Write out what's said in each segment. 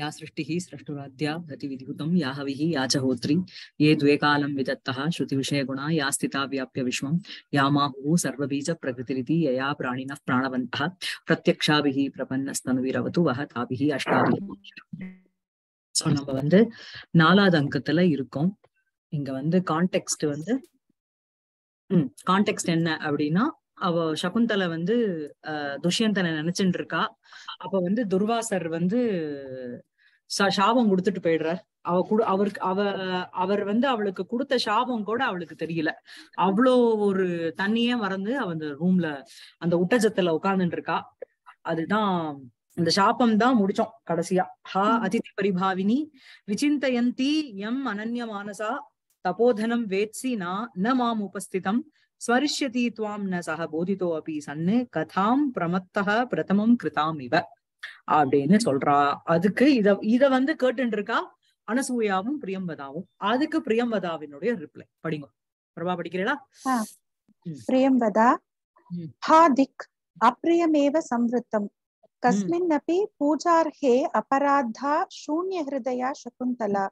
யா சிருஷ்டி சிருஷ்டுராத்யா கதி விதிகுதம் யா யாச்சஹோத்ரி ஏ காலம் விதத்தா ஸ்ருதி விஷய குணா யா ஸ்திதா வியாபிய விஷ்வம் யா மாஹு சர்வபீஜ பிரகிருதி யயா பிராணின பிராணவந்த பிரத்யக்ஷாபிஹி பிரபன்னஸ்தனுவிரவது வஹ தாபிஹி அஷ்டாபி நம்ம வந்து நாலாவது அங்கத்துல இருக்கோம் இங்க வந்து கான்டெக்ஸ்ட் வந்து உம் கான்டெக்ஸ்ட் என்ன அப்படின்னா அவ சகுந்தலை வந்து துஷ்யந்தனை நினைச்சுட்டு இருக்கா அப்ப வந்து துர்வாசர் வந்து சாபம் கொடுத்துட்டு போயிடுறார் அவ குடு அவருக்கு அவ அவர் வந்து அவளுக்கு கொடுத்த சாபம் கூட அவளுக்கு தெரியல அவ்வளோ ஒரு தண்ணியே மறந்து அவ அந்த ரூம்ல அந்த ஊட்டச்சத்துல உட்கார்ந்துட்டு இருக்கா அதுதான் அந்த சாபம் தான் முடிச்சோம் கடைசியா ஹா அதிதி பரிபாவினி விசிந்தயந்தி எம் அனன்ய மானசா தபோதனம் வேட்சி நான் ந மாம் உபஸ்திதம் ஸ்மரிஷ்யதி துவாம் ந சக போதிதோ அப்படி சன்னு கதாம் பிரமத்தக பிரதமம் கிருதாம் இவ அப்படின்னு சொல்றா அதுக்கு இத இத வந்து கேட்டு இருக்கா அனசூயாவும் பிரியம்பதாவும் அதுக்கு பிரியம்பதாவினுடைய ரிப்ளை படிங்க பிரபா படிக்கிறீங்களா பிரியம்பதா ஹா திக் அப்ரியமேவ சம்ருத்தம் அபி பூஜார்ஹே அபராத்தா சூன்ய ஹிருதயா சகுந்தலா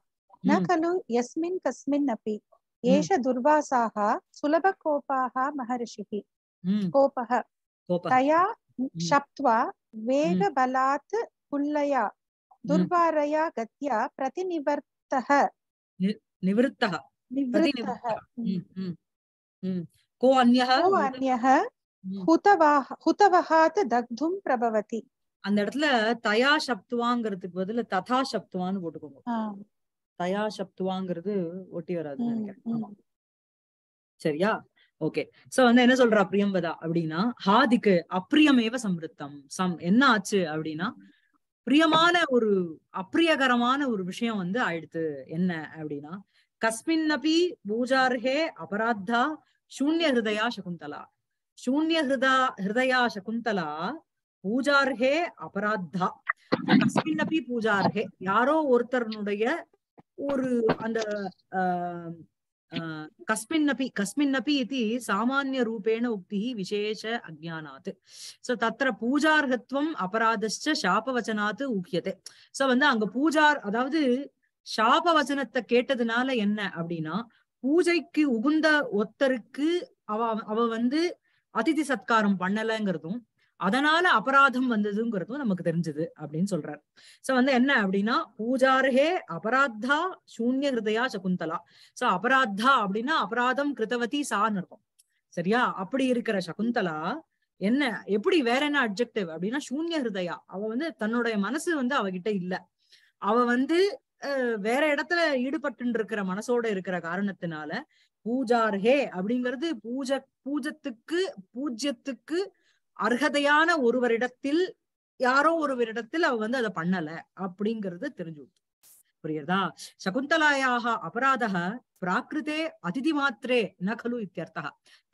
ந கலு எஸ்மின் கஸ்மின் அபி ஏஷ துர்வாசாக சுலப கோபாக மகர்ஷிஹி கோபக தயா ஷப்த்வா வேக பலாத் புல்லையா துர்வாரயா கத்யா பிரதிநிவர்த்தக நிவர்த்தக நிவர்த்தக को अन्यः को अन्यः हुतवाह हुतवहात दग्धुम प्रभवति அந்த இடத்துல தயா சப்துவாங்கிறதுக்கு பதில ததா சப்துவான்னு போட்டுக்கோங்க தயா சப்துவாங்கிறது ஒட்டி வராது சரியா ஓகே சோ வந்து என்ன சொல்றா பிரியம்பதா அப்படின்னா ஹாதிக்கு அப்பிரியமேவ சம்ருத்தம் சம் என்ன ஆச்சு அப்படின்னா பிரியமான ஒரு அப்பிரியகரமான ஒரு விஷயம் வந்து ஆயிடுத்து என்ன அப்படின்னா கஸ்மின்னபி பூஜார்ஹே அபராத்தா சூன்ய ஹிருதயா சகுந்தலா சூன்ய ஹிருதா ஹிருதயா சகுந்தலா பூஜார்ஹே அபராத்தா அபி பூஜார்ஹே யாரோ ஒருத்தருனுடைய ஒரு அந்த கஸ்மின்னபி கஸ்மின்னபி இது சாமானிய ரூபேண உக்தி விசேஷ அஜானாத் சோ तत्र பூஜார்கத்துவம் அபராதश्च சாபவச்சனாத் ஊக்கியதே சோ வந்து அங்க பூஜார் அதாவது சாபவச்சனத்தை கேட்டதுனால என்ன அப்படின்னா பூஜைக்கு உகுந்த ஒத்தருக்கு அவ அவ வந்து அதிதி சத்காரம் பண்ணலங்கிறதும் அதனால அபராதம் வந்ததுங்கிறதும் நமக்கு தெரிஞ்சது அப்படின்னு சொல்றார் சோ வந்து என்ன அப்படின்னா பூஜார்ஹே அபராத்தா சூன்ய ஹிருதயா சகுந்தலா சோ அபராத்தா அப்படின்னா அபராதம் கிருதவதி சான்னு இருக்கும் சரியா அப்படி இருக்கிற சகுந்தலா என்ன எப்படி வேற என்ன அப்ஜெக்டிவ் அப்படின்னா சூன்ய ஹிருதயா அவ வந்து தன்னுடைய மனசு வந்து அவகிட்ட இல்ல அவ வந்து வேற இடத்துல ஈடுபட்டு இருக்கிற மனசோட இருக்கிற காரணத்தினால பூஜார்ஹே அப்படிங்கிறது பூஜ பூஜத்துக்கு பூஜ்யத்துக்கு அர்ஹதையான ஒருவரிடத்தில் யாரோ ஒருவரிடத்தில் அவ வந்து அதை பண்ணல அப்படிங்கறது தெரிஞ்சு புரியுதா சகுந்தலாயாக அபராத பிராகிருதே அதிதி மாத்திரே நகலு இத்தியர்த்தா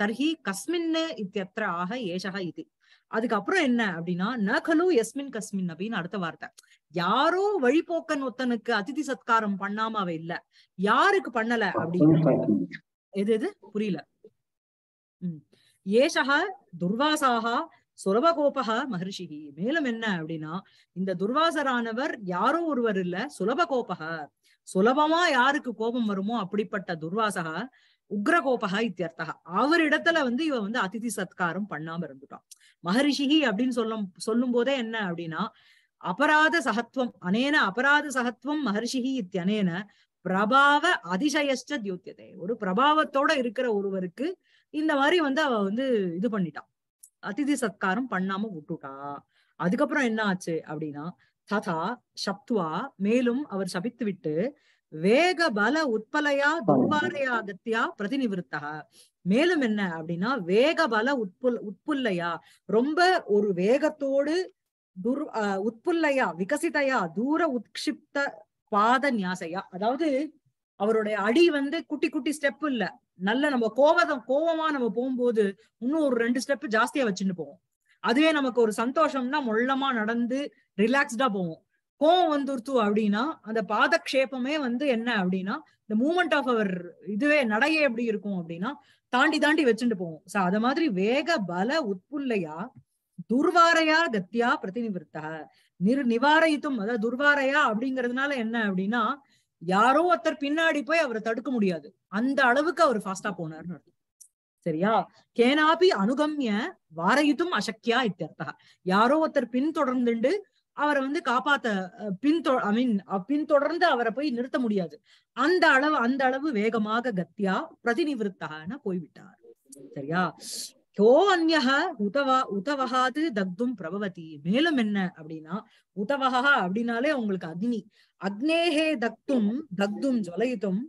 தர்ஹி கஸ்மின்னு இத்தியர்த்த ஆக ஏஷக இது அதுக்கப்புறம் என்ன அப்படின்னா ந கலு எஸ்மின் கஸ்மின் அப்படின்னு அடுத்த வார்த்தை யாரோ வழிபோக்கன் ஒத்தனுக்கு அதிதி சத்காரம் பண்ணாம அவ இல்ல யாருக்கு பண்ணல அப்படின்னு எது எது புரியல ஏஷக துர்வாசாகா சுலபகோபகா மகர்ஷி மேலும் என்ன அப்படின்னா இந்த துர்வாசரானவர் யாரோ ஒருவர் இல்ல சுலபகோபக சுலபமா யாருக்கு கோபம் வருமோ அப்படிப்பட்ட துர்வாசக உக்ர இத்தியர்த்தகா அவர் இடத்துல வந்து இவ வந்து அதிதி சத்காரம் பண்ணாம இருந்துட்டான் மகரிஷிகி அப்படின்னு சொல்லும் சொல்லும் போதே என்ன அப்படின்னா அபராத சகத்துவம் அனேன அபராத சகத்துவம் மகர்ஷிகி இத்தியனேன பிரபாவ அதிசயஷ்ட தியோத்தியதை ஒரு பிரபாவத்தோட இருக்கிற ஒருவருக்கு இந்த மாதிரி வந்து அவ வந்து இது பண்ணிட்டான் அதிதி சத்காரம் பண்ணாம விட்டுட்டா அதுக்கப்புறம் என்ன ஆச்சு அப்படின்னா ததா சப்துவா மேலும் அவர் சபித்து விட்டு வேக பல உட்பலையா துர்வாரையா அகத்தியா பிரதிநிவர்த்தா மேலும் என்ன அப்படின்னா வேக பல உட்புல் உட்புல்லையா ரொம்ப ஒரு வேகத்தோடு துர் உட்புல்லையா விகசிதையா தூர உட்கிப்த பாத நியாசையா அதாவது அவருடைய அடி வந்து குட்டி குட்டி ஸ்டெப் இல்ல நல்ல நம்ம கோபத்தை கோபமா நம்ம போகும்போது இன்னும் ஒரு ரெண்டு ஸ்டெப் ஜாஸ்தியா வச்சுட்டு போவோம் அதுவே நமக்கு ஒரு சந்தோஷம்னா மொள்ளமா நடந்து ரிலாக்ஸ்டா போவோம் கோவம் வந்துருத்து அப்படின்னா அந்த பாதக்ஷேபமே வந்து என்ன அப்படின்னா இந்த மூமெண்ட் ஆஃப் அவர் இதுவே நடையே எப்படி இருக்கும் அப்படின்னா தாண்டி தாண்டி வச்சுட்டு போவோம் சோ அத மாதிரி வேக பல உட்புல்லையா துர்வாரையா கத்தியா பிரதிநிவர்த்த நிர் நிவாரயித்தும் அதாவது துர்வாரையா அப்படிங்கிறதுனால என்ன அப்படின்னா யாரோ ஒருத்தர் பின்னாடி போய் அவரை தடுக்க முடியாது அந்த அளவுக்கு அவர் ஃபாஸ்டா போனார்னு சரியா கேனாபி அனுகம்ய வாரயுதும் அசக்கியா இத்தியர்த்தா யாரோ ஒருத்தர் பின்தொடர்ந்துண்டு அவரை வந்து காப்பாத்த பின்தொ ஐ மீன் பின்தொடர்ந்து அவரை போய் நிறுத்த முடியாது அந்த அளவு அந்த அளவு வேகமாக கத்தியா பிரதிநிவிருத்தான போய்விட்டார் சரியா தோ அந்யா உதவா உதவகாது தக்தும் பிரபவதி மேலும் என்ன அப்படின்னா உதவகா அப்படின்னாலே உங்களுக்கு அக்னி அக்னேகே தக்தும் தக்தும் ஜுவலயித்தும்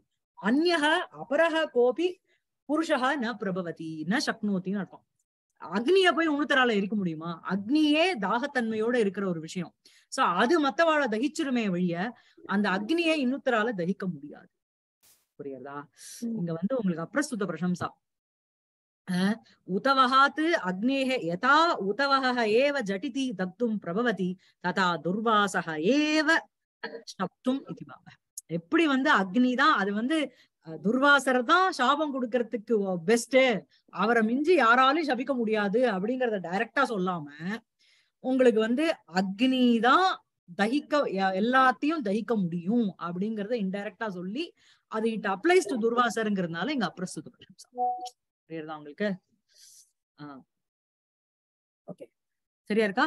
அந்யா அபரக கோபி புருஷா ந பிரபவதி ந சக்னோத்தின்னு அர்த்தம் அக்னிய போய் உணுத்தரால இருக்க முடியுமா அக்னியே தாகத்தன்மையோட இருக்கிற ஒரு விஷயம் சோ அது மத்தவாழ தகிச்சிருமே வழிய அந்த அக்னியை இன்னுத்தரால தகிக்க முடியாது புரியுறதா இங்க வந்து உங்களுக்கு அப்ரஸ்துத பிரசம்சா उतवहात् अग्नेः यथा உதவ ஏவ झटिति दग्धुं பிரபவதி ததா दुर्वासः ஏவ ஸ்தப்தும் இது எப்படி வந்து அக்னி தான் அது வந்து துர்வாசர் தான் சாபம் கொடுக்கறதுக்கு பெஸ்ட் அவரை மிஞ்சி யாராலையும் சபிக்க முடியாது அப்படிங்கறத டைரக்டா சொல்லாம உங்களுக்கு வந்து அக்னி தான் தகிக்க எல்லாத்தையும் தகிக்க முடியும் அப்படிங்கறத இன்டைரக்டா சொல்லி அது இட் அப்ளைஸ் டு துர்வாசருங்கிறதுனால இங்க அப்ரஸ்து புரியுறதா உங்களுக்கு ஓகே சரியா இருக்கா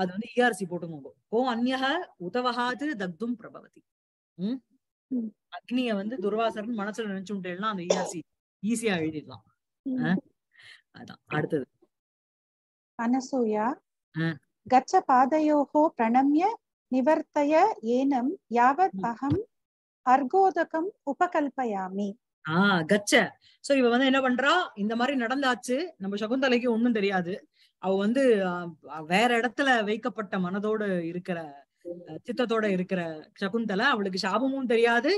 அது வந்து இஆர்சி e போட்டுக்கோங்க கோ அந்யக உதவகாது தக்தும் பிரபவதி உம் அக்னிய வந்து துர்வாசரன் மனசுல நினைச்சுட்டேன்னா அந்த இஆர்சி e ஈஸியா எழுதிடலாம் அதான் அடுத்தது அனசூயா கச்ச பாதையோகோ பிரணம்ய நிவர்த்தய ஏனம் யாவத் அகம் அர்கோதகம் உபகல்பயாமி ஆஹ் கச்ச சோ இவ வந்து என்ன பண்றா இந்த மாதிரி நடந்தாச்சு நம்ம சகுந்தலைக்கு ஒண்ணும் தெரியாது அவ வந்து வேற இடத்துல வைக்கப்பட்ட மனதோடு இருக்கிற சித்தத்தோட இருக்கிற சகுந்தலை அவளுக்கு சாபமும் தெரியாது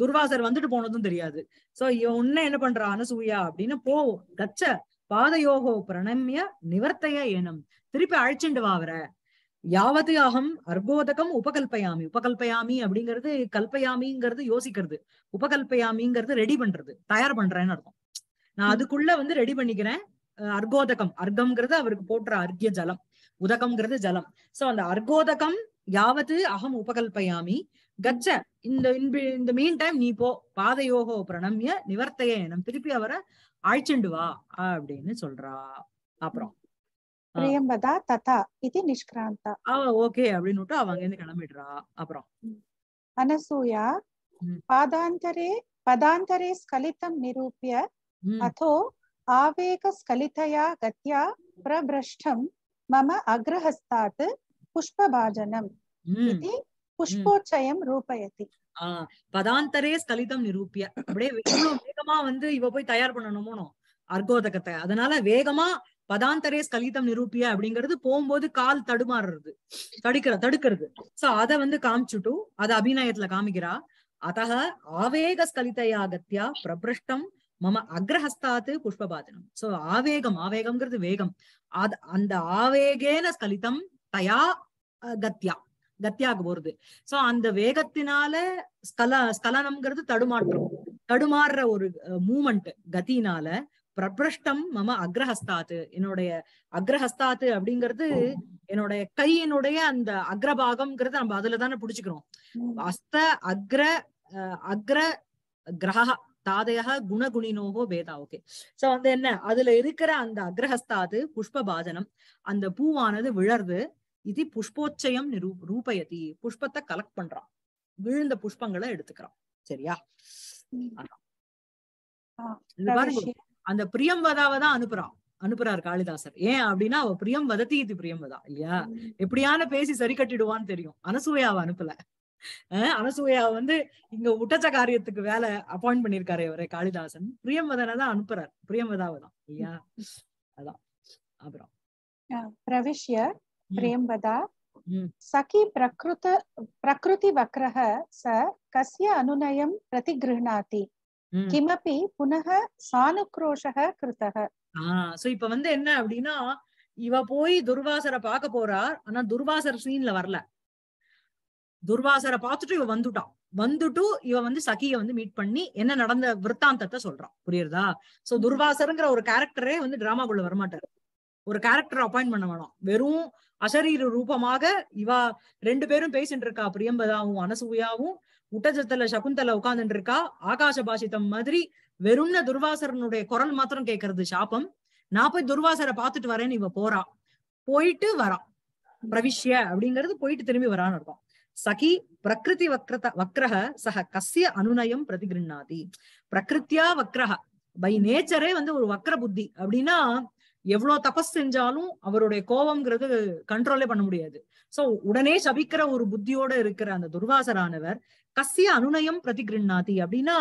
துர்வாசர் வந்துட்டு போனதும் தெரியாது சோ இவ உன்ன என்ன பண்றா அனசூயா அப்படின்னு போ கச்ச பாதயோகோ பிரணம்ய நிவர்த்தைய ஏனம் திருப்பி அழைச்சிண்டு வாவற யாவது அகம் அர்கோதகம் உபகல்பயாமி உபகல்பயாமி அப்படிங்கிறது கல்பயாமிங்கிறது யோசிக்கிறது உபகல்பயாமிங்கிறது ரெடி பண்றது தயார் பண்றேன்னு அர்த்தம் நான் அதுக்குள்ள வந்து ரெடி பண்ணிக்கிறேன் அர்கோதகம் அர்க்கம்ங்கிறது அவருக்கு போட்டுற அர்க்கிய ஜலம் உதகம்ங்கிறது ஜலம் சோ அந்த அர்கோதகம் யாவது அகம் உபகல்பயாமி கச்ச இந்த இந்த மீன் டைம் நீ போ பாதயோகோ பிரணம்ய நிவர்த்தைய திருப்பி அவரை ஆழ்ச்சிண்டு வா அப்படின்னு சொல்றா அப்புறம் பிரியம்பதா ததா இது நிஷ்கிராந்தா அவ ஓகே அப்படின்னு அவங்க இருந்து கிளம்பிடுறா அப்புறம் அனசூயா பாதாந்தரே பதாந்தரே ஸ்கலிதம் நிரூபிய அதோ ஆவேக ஸ்கலிதயா கத்யா பிரபிரஷ்டம் மம அக்ரஹஸ்தாத் புஷ்பபாஜனம் இது புஷ்போச்சயம் ரூபயதி பதாந்தரே ஸ்கலிதம் நிரூபிய அப்படியே வேகமா வந்து இவ போய் தயார் பண்ணணுமோனோ அர்கோதகத்தை அதனால வேகமா பதாந்தரே ஸ்கலிதம் நிரூபிய அப்படிங்கிறது போகும்போது கால் தடுமாறுறது தடுக்கிற தடுக்கிறது சோ அத வந்து காமிச்சுட்டு அத அபிநயத்துல காமிக்கிறா அத்தக ஆவேக ஸ்கலிதையாகத்தியா பிரபிருஷ்டம் மம அக்ரஹஸ்தாத்து புஷ்பபாதனம் சோ ஆவேகம் ஆவேகம்ங்கிறது வேகம் அது அந்த ஆவேகேன ஸ்கலிதம் தயா கத்தியா கத்தியாக போறது சோ அந்த வேகத்தினால ஸ்கல ஸ்கலனம்ங்கிறது தடுமாற்றம் தடுமாறுற ஒரு மூமெண்ட் கத்தினால பிரபிரஷ்டம் மம அக்ரஹஸ்தாத்து என்னுடைய அக்ரஹஸ்தாத்து அப்படிங்கிறது என்னுடைய கையினுடைய அந்த அக்ரபாகம்ங்கிறத நம்ம அதுலதானே புடிச்சுக்கிறோம் அஸ்த அக்ர அக்ர கிரக தாதையாக குணகுணினோகோ வேதா ஓகே சோ வந்து என்ன அதுல இருக்கிற அந்த அக்ரஹஸ்தாது பாஜனம் அந்த பூவானது விழர்து இது புஷ்போச்சயம் ரூபயதி புஷ்பத்தை கலெக்ட் பண்றான் விழுந்த புஷ்பங்களை எடுத்துக்கிறான் சரியா பாருங்க அந்த பிரியம் தான் அனுப்புறான் அனுப்புறாரு காளிதாசர் ஏன் அப்படின்னா அவ பிரியம் வதத்தி இது பிரியம் வதா இல்லையா எப்படியான பேசி சரி கட்டிடுவான்னு தெரியும் அனசூயாவை அனுப்பல அனசூயா வந்து இங்க உட்டச்ச காரியத்துக்கு வேலை அப்பாயிண்ட் பண்ணிருக்காரு இவரே காளிதாசன் பிரியம்வதனை தான் அனுப்புறாரு பிரியம்வதாவை தான் இல்லையா அதான் அப்புறம் பிரவிஷ்ய பிரியம்பதா சகி பிரகிருத பிரகிருதி வக்ரக ச கசிய அனுநயம் பிரதிகிருணாத்தி கிமபி புனக சானுக்ரோஷக கிருத்தக ஆஹ் சோ இப்ப வந்து என்ன அப்படின்னா இவ போய் துர்வாசரை பார்க்க போறார் ஆனா துர்வாசர் சீன்ல வரல துர்வாசரை பார்த்துட்டு இவ வந்துட்டான் வந்துட்டு இவ வந்து சகிய வந்து மீட் பண்ணி என்ன நடந்த விற்த்தாந்தத்தை சொல்றான் புரியுறதா சோ துர்வாசருங்கிற ஒரு கேரக்டரே வந்து டிராமாக்குள்ள வரமாட்டாரு ஒரு கேரக்டர் அப்பாயிண்ட் பண்ண வேணும் வெறும் அசரீர ரூபமாக இவா ரெண்டு பேரும் பேசிட்டு இருக்கா பிரியம்பதாவும் அனசூயாவும் ஊட்டச்சத்துல சகுந்தல உட்கார்ந்துட்டு இருக்கா ஆகாச பாஷித்தம் மாதிரி வெறும்ன துர்வாசரனுடைய குரல் மாத்திரம் கேட்கறது சாபம் நான் போய் துர்வாசரை பார்த்துட்டு வரேன்னு இவ போறா போயிட்டு வரா பிரவிஷ்ய அப்படிங்கிறது போயிட்டு திரும்பி வரான்னு இருக்கும் சகி பிரகிருதி வக்ரத வக்ரஹ சக கசிய அனுநயம் பிரதிகிருண்ணாதி பிரகிருத்தியா வக்ரஹ பை நேச்சரே வந்து ஒரு வக்ர புத்தி அப்படின்னா எவ்வளவு தபஸ் செஞ்சாலும் அவருடைய கோபம்ங்கிறது கண்ட்ரோலே பண்ண முடியாது சோ உடனே சபிக்கிற ஒரு புத்தியோட இருக்கிற அந்த துர்வாசரானவர் கசிய அனுநயம் பிரதிகிருண்ணாதி அப்படின்னா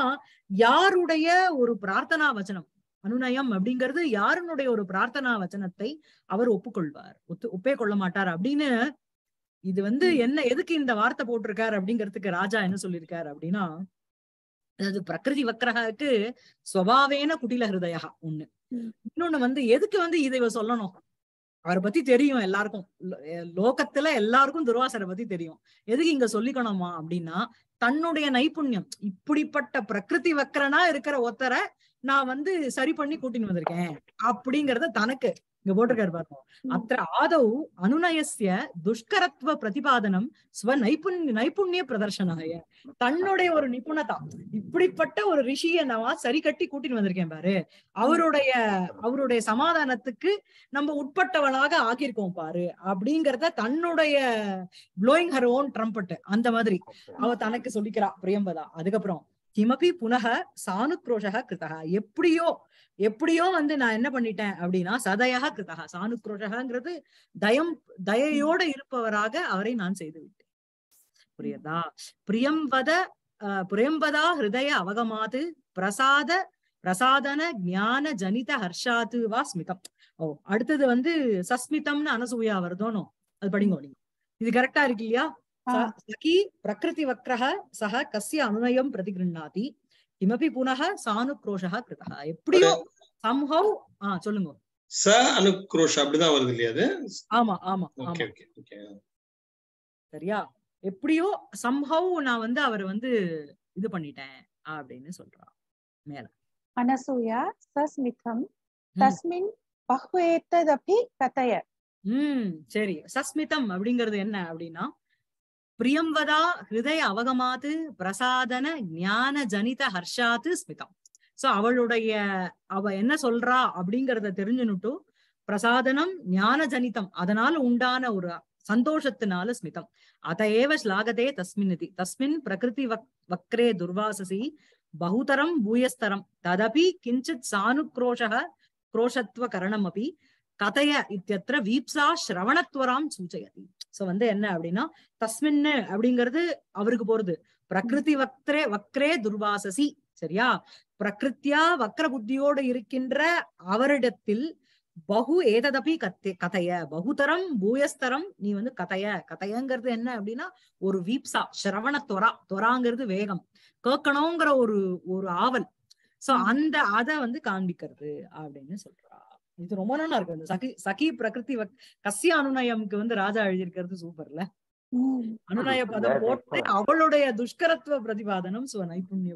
யாருடைய ஒரு பிரார்த்தனா வச்சனம் அனுநயம் அப்படிங்கிறது யாருனுடைய ஒரு பிரார்த்தனா வச்சனத்தை அவர் ஒப்புக்கொள்வார் ஒத்து ஒப்பே கொள்ள மாட்டார் அப்படின்னு இது வந்து என்ன எதுக்கு இந்த வார்த்தை போட்டிருக்காரு அப்படிங்கிறதுக்கு ராஜா என்ன சொல்லியிருக்காரு அப்படின்னா அதாவது பிரகிருதி வக்கரகாக்கு சுவாவேன குட்டில ஹிருதயா ஒண்ணு இன்னொன்னு வந்து எதுக்கு வந்து இதை சொல்லணும் அவரை பத்தி தெரியும் எல்லாருக்கும் லோகத்துல எல்லாருக்கும் துர்வாசரை பத்தி தெரியும் எதுக்கு இங்க சொல்லிக்கணுமா அப்படின்னா தன்னுடைய நைபுண்யம் இப்படிப்பட்ட பிரகிருதி வக்கரனா இருக்கிற ஒத்தரை நான் வந்து சரி பண்ணி கூட்டின்னு வந்திருக்கேன் அப்படிங்கறத தனக்கு இங்க போட்டிருக்காரு பாருங்க அத்த ஆதௌ அனுநயசிய துஷ்கரத்துவ பிரதிபாதனம் ஸ்வ நைபுண் நைபுண்ணிய பிரதர்ஷனாய தன்னுடைய ஒரு நிபுணதா இப்படிப்பட்ட ஒரு ரிஷியை நான் சரி கட்டி கூட்டிட்டு வந்திருக்கேன் பாரு அவருடைய அவருடைய சமாதானத்துக்கு நம்ம உட்பட்டவளாக ஆகியிருக்கோம் பாரு அப்படிங்கறத தன்னுடைய ப்ளோயிங் ஹர் ஓன் ட்ரம்பட் அந்த மாதிரி அவ தனக்கு சொல்லிக்கிறா பிரியம்பதா அதுக்கப்புறம் கிமபி புனக சானுக்ரோஷக கிருதகா எப்படியோ எப்படியோ வந்து நான் என்ன பண்ணிட்டேன் அப்படின்னா சதயாக கிருதகா சானுக்ரோஷகிறது தயம் தயையோட இருப்பவராக அவரை நான் செய்து விட்டேன் புரியதா பிரியம்பத புரியம்பதா ஹிருதய அவகமாது பிரசாத பிரசாதன ஞான ஜனித ஹர்ஷாத்து வா ஸ்மிதம் ஓ அடுத்தது வந்து சஸ்மிதம்னு அனசூயா வருதோனோ அது படிங்கோ நீங்க இது கரெக்டா இருக்கு இல்லையா सखी प्रकृतिवक्रः सः कस्य अनुनयं प्रतिगृह्णाति किमपि पुनः सानुक्रोशः எப்படியோ சம்ஹவ் சொல்லுங்க ச அப்படிதான் வருது இல்லையா ஆமா ஆமா சரியா எப்படியோ சம்ஹவ் நான் வந்து அவர் வந்து இது பண்ணிட்டேன் அப்படின்னு சொல்றான் மேல அனசூயா சஸ்மிதம் தஸ்மின் பஹ்வேத்ததபி கதய ம் சரி சஸ்மிதம் அப்படிங்கிறது என்ன அப்படின்னா பிரியம்வதா ஹிருதய அவகமாத்து பிரசாதன ஞான ஜனித ஹர்ஷாத்து ஸ்மிதம் சோ அவளுடைய அவ என்ன சொல்றா அப்படிங்கறத தெரிஞ்சுனுட்டு பிரசாதனம் ஞான ஜனிதம் அதனால உண்டான ஒரு சந்தோஷத்தினால ஸ்மிதம் ஏவ ஸ்லாகதே தஸ்மின்தி தஸ்மின் பிரகிருதி வக் வக்ரே துர்வாசசி பகுதரம் பூயஸ்தரம் ததபி கிஞ்சித் சானுக்ரோஷக குரோஷத்துவ கரணம் அப்படி கதைய இத்தியத்திர வீப்சா சிரவணத்வராம் சூச்சயதி சோ வந்து என்ன அப்படின்னா தஸ்மின்னு அப்படிங்கிறது அவருக்கு போறது பிரகிருதி வக்ரே வக்ரே துர்வாசசி சரியா பிரகிருத்தியா வக்ர புத்தியோடு இருக்கின்ற அவரிடத்தில் பகு ஏததபி கத்தி கதைய பகுதரம் பூயஸ்தரம் நீ வந்து கதைய கதையங்கிறது என்ன அப்படின்னா ஒரு வீப்சா சிரவண தொரா தொராங்கிறது வேகம் கேட்கணுங்கிற ஒரு ஒரு ஆவல் சோ அந்த அதை வந்து காண்பிக்கிறது அப்படின்னு சொல்றேன் இது ரொம்ப நல்லா இருக்கு அந்த சகி சகி பிரகிருதி கசிய அனுநயம்க்கு வந்து ராஜா எழுதியிருக்கிறது சூப்பர்ல அனுநய பதம் போட்டு அவளுடைய துஷ்கரத்துவ பிரதிபாதனம் சுவ நைபுண்ணிய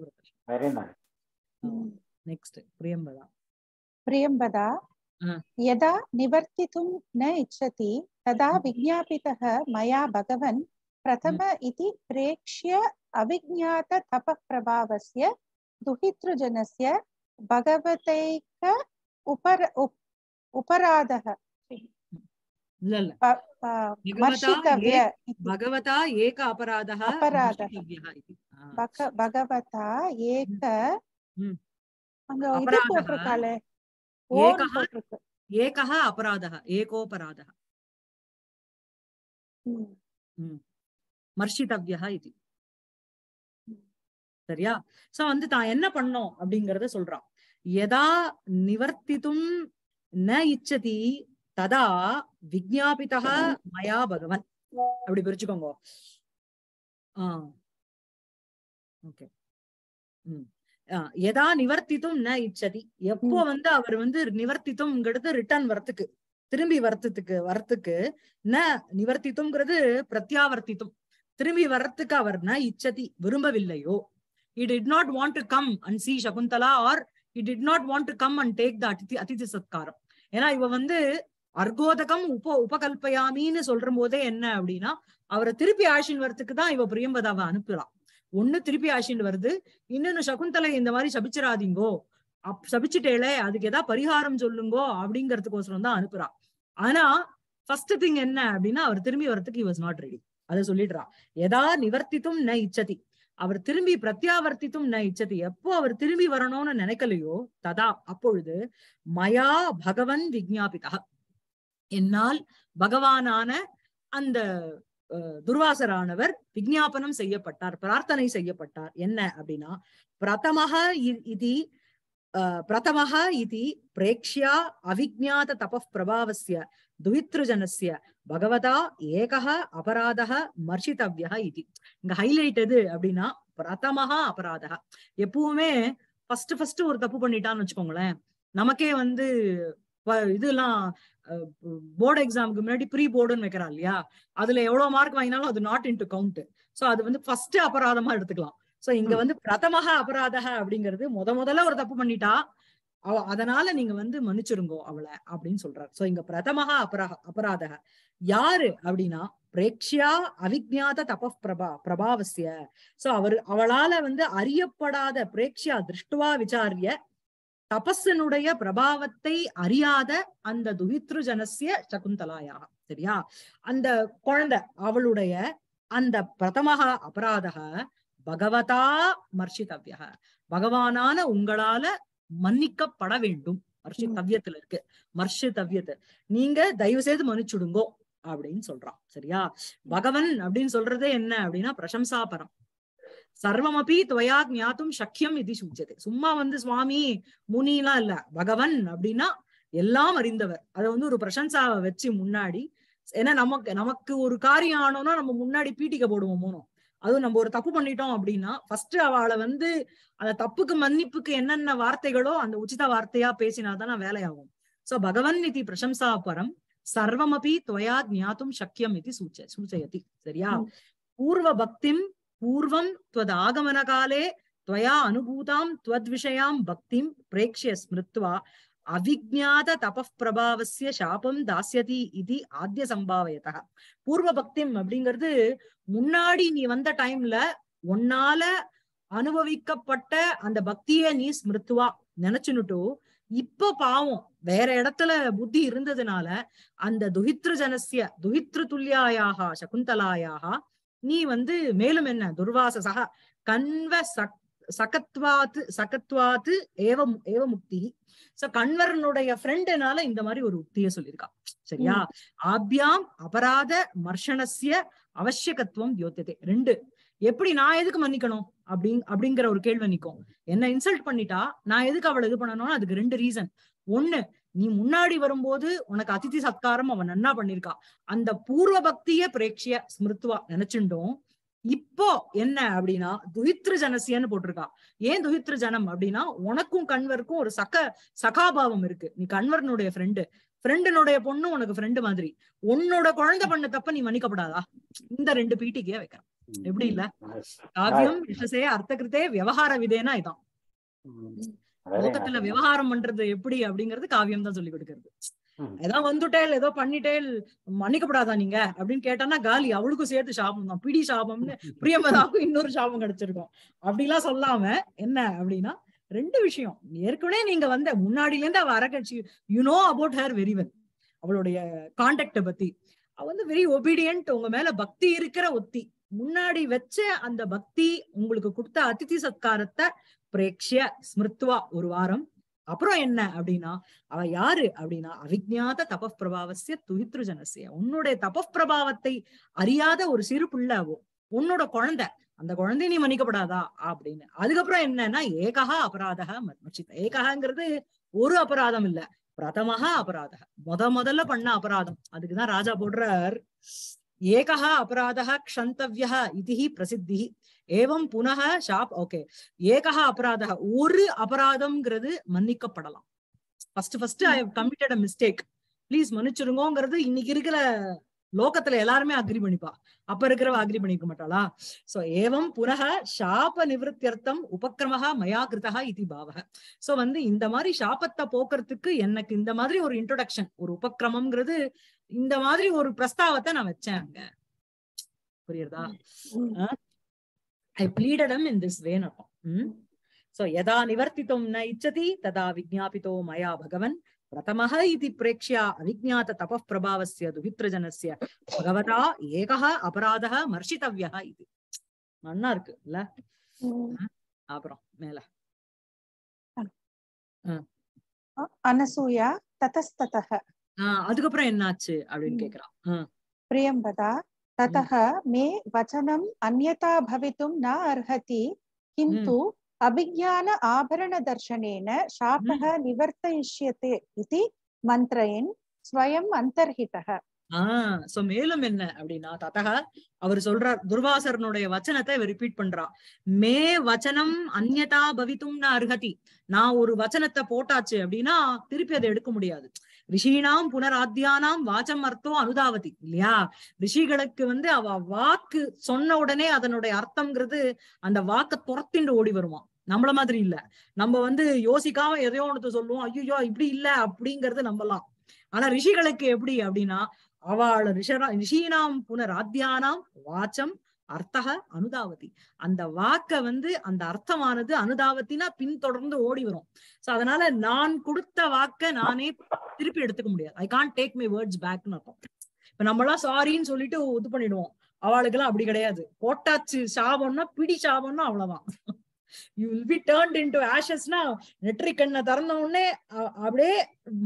பிரதர்ஷனம் நெக்ஸ்ட் பிரியம்பதா பிரியம்பதா उपराधः भगवता एक अपराधः अपराधः அங்க இது போட்டிருக்காளே மர்ஷிதவ்யா இது சரியா சோ வந்து தான் என்ன பண்ணும் அப்படிங்கறத சொல்றான் எதா நிவர்த்தித்தும் ந இச்சதி ததா விஜாபிதா மயா பகவன் அப்படி பிரிச்சுக்கோங்க ஓகே உம் எதா நிவர்த்தித்தும் ந இச்சதி எப்போ வந்து அவர் வந்து நிவர்த்தித்தும்ங்கிறது ரிட்டர்ன் வரத்துக்கு திரும்பி வரத்துக்கு வரத்துக்கு ந நிவர்த்தித்தும்ங்கிறது பிரத்யாவர்த்தித்தும் திரும்பி வரத்துக்கு அவர் ந இச்சதி விரும்பவில்லையோ it it not want to come and see Shakuntala or he did not want to come and take the அதிதி அதிதி சத்காரம் ஏன்னா இவ வந்து அர்கோதகம் உப உபகல்பயாமின்னு சொல்ற போதே என்ன அப்படின்னா அவரை திருப்பி ஆஷின் வரத்துக்கு தான் இவ பிரியம்பதாவை அனுப்பலாம் ஒண்ணு திருப்பி ஆஷின் வருது இன்னொன்னு சகுந்தலை இந்த மாதிரி சபிச்சிடாதீங்கோ அப் சபிச்சுட்டேலே அதுக்கு ஏதாவது பரிகாரம் சொல்லுங்கோ அப்படிங்கறதுக்கோசரம் தான் அனுப்புறா ஆனா ஃபர்ஸ்ட் திங் என்ன அப்படின்னா அவர் திரும்பி வரத்துக்கு இ வாஸ் நாட் ரெடி அதை சொல்லிடுறா எதா நிவர்த்தித்தும் ந இச்சதி அவர் திரும்பி பிரத்யாவர்த்தித்தும் ந இச்சது எப்போ அவர் திரும்பி வரணும்னு நினைக்கலையோ ததா அப்பொழுது மயா பகவன் விஜாபிதா என்னால் பகவானான அந்த துர்வாசரானவர் விஜாபனம் செய்யப்பட்டார் பிரார்த்தனை செய்யப்பட்டார் என்ன அப்படின்னா பிரதமக இது பிரதமக இது பிரேக்ஷியா அவிஜாத தப பிரபாவசிய துவித்ருஜனசிய பகவதா ஏகஹ அபராதக மர்ஷிதவ்யா இது இங்க ஹைலைட் எது அப்படின்னா பிரதமஹா அபராதக எப்பவுமே ஃபர்ஸ்ட் ஃபர்ஸ்ட் ஒரு தப்பு பண்ணிட்டான்னு வச்சுக்கோங்களேன் நமக்கே வந்து இதெல்லாம் போர்டு எக்ஸாமுக்கு முன்னாடி ப்ரீ போர்டுன்னு வைக்கிறா இல்லையா அதுல எவ்வளவு மார்க் வாங்கினாலும் அது நாட் இன்டு கவுண்ட் சோ அது வந்து ஃபர்ஸ்ட் அபராதமா எடுத்துக்கலாம் சோ இங்க வந்து பிரதமக அபராதக அப்படிங்கிறது முத முதல்ல ஒரு தப்பு பண்ணிட்டா அவ அதனால நீங்க வந்து மன்னிச்சிருங்கோ அவளை அப்படின்னு சொல்றாரு சோ இங்க பிரதமகா அபராக அபராதக யாரு அப்படின்னா பிரேக்ஷியா அவிஜாத தப பிரபா பிரபாவசிய சோ அவர் அவளால வந்து அறியப்படாத பிரேக்ஷியா திருஷ்டுவா விசாரிய தபஸனுடைய பிரபாவத்தை அறியாத அந்த துஹித்ரு ஜனசிய சகுந்தலாயா சரியா அந்த குழந்தை அவளுடைய அந்த பிரதமகா அபராதக பகவதா மர்ஷிதவ்யா பகவானான உங்களால மன்னிக்கப்பட வேண்டும் மர்ஷி தவ்யத்துல இருக்கு மர்ஷி தவ்யத்து நீங்க தயவு செய்து மன்னிச்சுடுங்கோ அப்படின்னு சொல்றான் சரியா பகவன் அப்படின்னு சொல்றதே என்ன அப்படின்னா பிரசம்சா பரம் சர்வமபி துவயா ஞாத்தும் சக்கியம் இது சூச்சது சும்மா வந்து சுவாமி முனிலாம் இல்ல பகவன் அப்படின்னா எல்லாம் அறிந்தவர் அதை வந்து ஒரு பிரசம்சாவை வச்சு முன்னாடி ஏன்னா நமக்கு நமக்கு ஒரு காரியம் ஆனோம்னா நம்ம முன்னாடி பீட்டிக்க போடுவோம் மோனோ அதுவும் நம்ம ஒரு தப்பு பண்ணிட்டோம் அப்படின்னா ஃபர்ஸ்ட் அவளை வந்து அந்த தப்புக்கு மன்னிப்புக்கு என்னென்ன வார்த்தைகளோ அந்த உச்சித வார்த்தையா பேசினாதான் வேலையாகும் சோ பகவன் இது பிரசம்சா பரம் சர்வமபி துவயா ஜாத்தும் சக்கியம் இது சூச்ச சூச்சயதி சரியா பூர்வ பக்திம் பூர்வம் துவத் ஆகமன காலே துவயா அனுபூதாம் துவத் விஷயாம் பக்திம் பிரேட்சிய ஸ்மிருத்வா அவிஜாத தபிரபாவசிய சாபம் தாசியதி இது ஆத்திய சம்பாவயதா பூர்வ பக்திம் அப்படிங்கிறது முன்னாடி நீ வந்த டைம்ல உன்னால அனுபவிக்கப்பட்ட அந்த பக்திய நீ ஸ்மிருத்துவா நினைச்சுனுட்டு இப்ப பாவம் வேற இடத்துல புத்தி இருந்ததுனால அந்த துஹித்ரு ஜனசிய துஹித்ரு துல்லியாயாக சகுந்தலாயாக நீ வந்து மேலும் என்ன துர்வாசசக கன்வ சக் சகத்வாத்து சகத்வாத்து ஏவ ஏவ முக்தி சோ கண்வரனுடைய ஃப்ரெண்டுனால இந்த மாதிரி ஒரு உத்திய சொல்லியிருக்கா சரியா ஆபியாம் அபராத மர்ஷனசிய அவசியகத்துவம் யோத்தியதே ரெண்டு எப்படி நான் எதுக்கு மன்னிக்கணும் அப்படி அப்படிங்கிற ஒரு கேள்வி நிற்கும் என்ன இன்சல்ட் பண்ணிட்டா நான் எதுக்கு அவளை இது பண்ணணும்னு அதுக்கு ரெண்டு ரீசன் ஒண்ணு நீ முன்னாடி வரும்போது உனக்கு அதிதி சத்காரம் அவன் நன்னா பண்ணிருக்கா அந்த பூர்வ பக்திய பிரேட்சிய ஸ்மிருத்துவா நினைச்சுட்டோம் இப்போ என்ன அப்படின்னா துஹித்ரு ஜனசியன்னு போட்டிருக்கான் ஏன் துஹித்ரு ஜனம் அப்படின்னா உனக்கும் கண்வருக்கும் ஒரு சக சகாபாவம் இருக்கு நீ கண்வர்னுடைய ஃப்ரெண்டு ஃப்ரெண்டுனுடைய பொண்ணு உனக்கு ஃப்ரெண்டு மாதிரி உன்னோட குழந்தை பண்ண தப்ப நீ மன்னிக்கப்படாதா இந்த ரெண்டு பீட்டிக்கே வைக்கிறான் எப்படி இல்ல காவியம் விஷசே அர்த்தகிருத்தே விவகார விதேனா இதான் லோகத்துல விவகாரம் பண்றது எப்படி அப்படிங்கறது காவியம் தான் சொல்லி கொடுக்கறது ஏதோ வந்துட்டேல் ஏதோ பண்ணிட்டேல் மன்னிக்கப்படாதா நீங்க அப்படின்னு கேட்டானா காலி அவளுக்கும் சேர்த்து சாபம் தான் பிடி சாபம்னு பிரியமதாவுக்கும் இன்னொரு சாபம் கிடைச்சிருக்கும் அப்படிலாம் சொல்லாம என்ன அப்படின்னா ரெண்டு விஷயம் ஏற்கனவே நீங்க வந்த முன்னாடில இருந்து அவ அரக்கட்சி you know about her very well அவளுடைய கான்டாக்ட பத்தி அவ வந்து வெரி ஒபீடியன்ட் உங்க மேல பக்தி இருக்கிற ஒத்தி முன்னாடி வச்ச அந்த பக்தி உங்களுக்கு கொடுத்த அதிதி சத்காரத்தை பிரேக்ஷிய ஸ்மிருத்வா ஒரு வாரம் அப்புறம் என்ன அப்படின்னா அவ யாரு அப்படின்னா அவிஜாத தப பிரபாவசிய துஹித்ரு ஜனசிய உன்னுடைய தப பிரபாவத்தை அறியாத ஒரு சிறு புள்ளாவோ உன்னோட குழந்தை அந்த குழந்தை நீ மன்னிக்கப்படாதா அப்படின்னு அதுக்கப்புறம் என்னன்னா ஏகா அபராதக மர்மச்சித்த ஏகாங்கிறது ஒரு அபராதம் இல்ல பிரதமகா அபராதக முத முதல்ல பண்ண அபராதம் அதுக்குதான் ராஜா போடுறார் ஏகா அபராத க்ஷந்தவிய इति பிரசித்தி ஏவம் புனக ஷாப் ஓகே ஏகா அபராத ஒரு அபராதம்ங்கிறது மன்னிக்கப்படலாம் first first I have committed a mistake please மன்னிச்சிருங்கோங்கிறது இன்னைக்கு இருக்கிற லோகத்துல எல்லாருமே அக்ரி பண்ணிப்பா அப்ப இருக்கிறவ அக்ரி பண்ணிக்க மாட்டாளா சோ ஏவம் புனக சாப நிவர்த்தியர்த்தம் உபக்கிரமகா மயா கிருதா இது பாவக சோ வந்து இந்த மாதிரி சாபத்தை போக்குறதுக்கு எனக்கு இந்த மாதிரி ஒரு இன்ட்ரொடக்ஷன் ஒரு உபக்கிரமம்ங்கிறது இந்த மாதிரி ஒரு பிரஸ்தாவத்தை நான் வச்சேன் அங்க புரியுறதா ஐ பிளீடம் இன் திஸ் வேன் அப்போ சோ எதா நிவர்த்தித்தோம் ந இச்சதி ததா விஜாபித்தோ மயா பகவன் प्रथमः इति प्रेक्ष्य अविज्ञात तपः प्रभावस्य दुहित्रजनस्य भगवता एकः अपराधः मर्षितव्यः इति நல்லா இருக்கு இல்ல அப்புறம் மேல அனசூயா ததஸ்ததக அதுக்கப்புறம் என்னாச்சு அப்படின்னு கேக்குறான் பிரியம்பதா ததக மே வச்சனம் பவித்தும் ந அர்ஹதி கிந்து அபிஜான ஆபரண தர்ஷனேன சாபக நிவர்த்தயிஷ்யத்தே இது மந்திரயின் ஸ்வயம் அந்தர்ஹிதக ஆஹ் சோ மேலும் என்ன அப்படின்னா ததக அவர் சொல்றார் துர்வாசரனுடைய வச்சனத்தை இவர் ரிப்பீட் பண்றா மே வச்சனம் அந்நதா பவித்தும்னா அருகதி நான் ஒரு வச்சனத்தை போட்டாச்சு அப்படின்னா திருப்பி அதை எடுக்க முடியாது ரிஷினாம் புனராத்தியானாம் வாச்சம் அர்த்தம் அனுதாவதி இல்லையா ரிஷிகளுக்கு வந்து அவ வாக்கு சொன்ன உடனே அதனுடைய அர்த்தம்ங்கிறது அந்த வாக்கை துரத்திண்டு ஓடி வருவான் நம்மள மாதிரி இல்ல நம்ம வந்து யோசிக்காம எதையோ ஒன்று சொல்லுவோம் ஐயோ இப்படி இல்ல அப்படிங்கறது நம்மலாம் ஆனா ரிஷிகளுக்கு எப்படி அப்படின்னா அவள் ரிஷரா ரிஷினாம் புனர் ஆத்தியானாம் வாச்சம் அர்த்தக அனுதாவதி அந்த வாக்க வந்து அந்த அர்த்தமானது அனுதாவத்தினா பின்தொடர்ந்து ஓடி வரும் சோ அதனால நான் கொடுத்த வாக்க நானே திருப்பி எடுத்துக்க முடியாது I can't take my words பேக்னு அர்த்தம் இப்ப நம்மளாம் சாரின்னு சொல்லிட்டு இது பண்ணிடுவோம் அவளுக்கு எல்லாம் அப்படி கிடையாது போட்டாச்சு சாபம்னா பிடி சாபம்னா அவ்வளவுதான் you will be turned in ஆஷஸ்னா நெற்றி கண்ணை திறந்த உடனே அப்படியே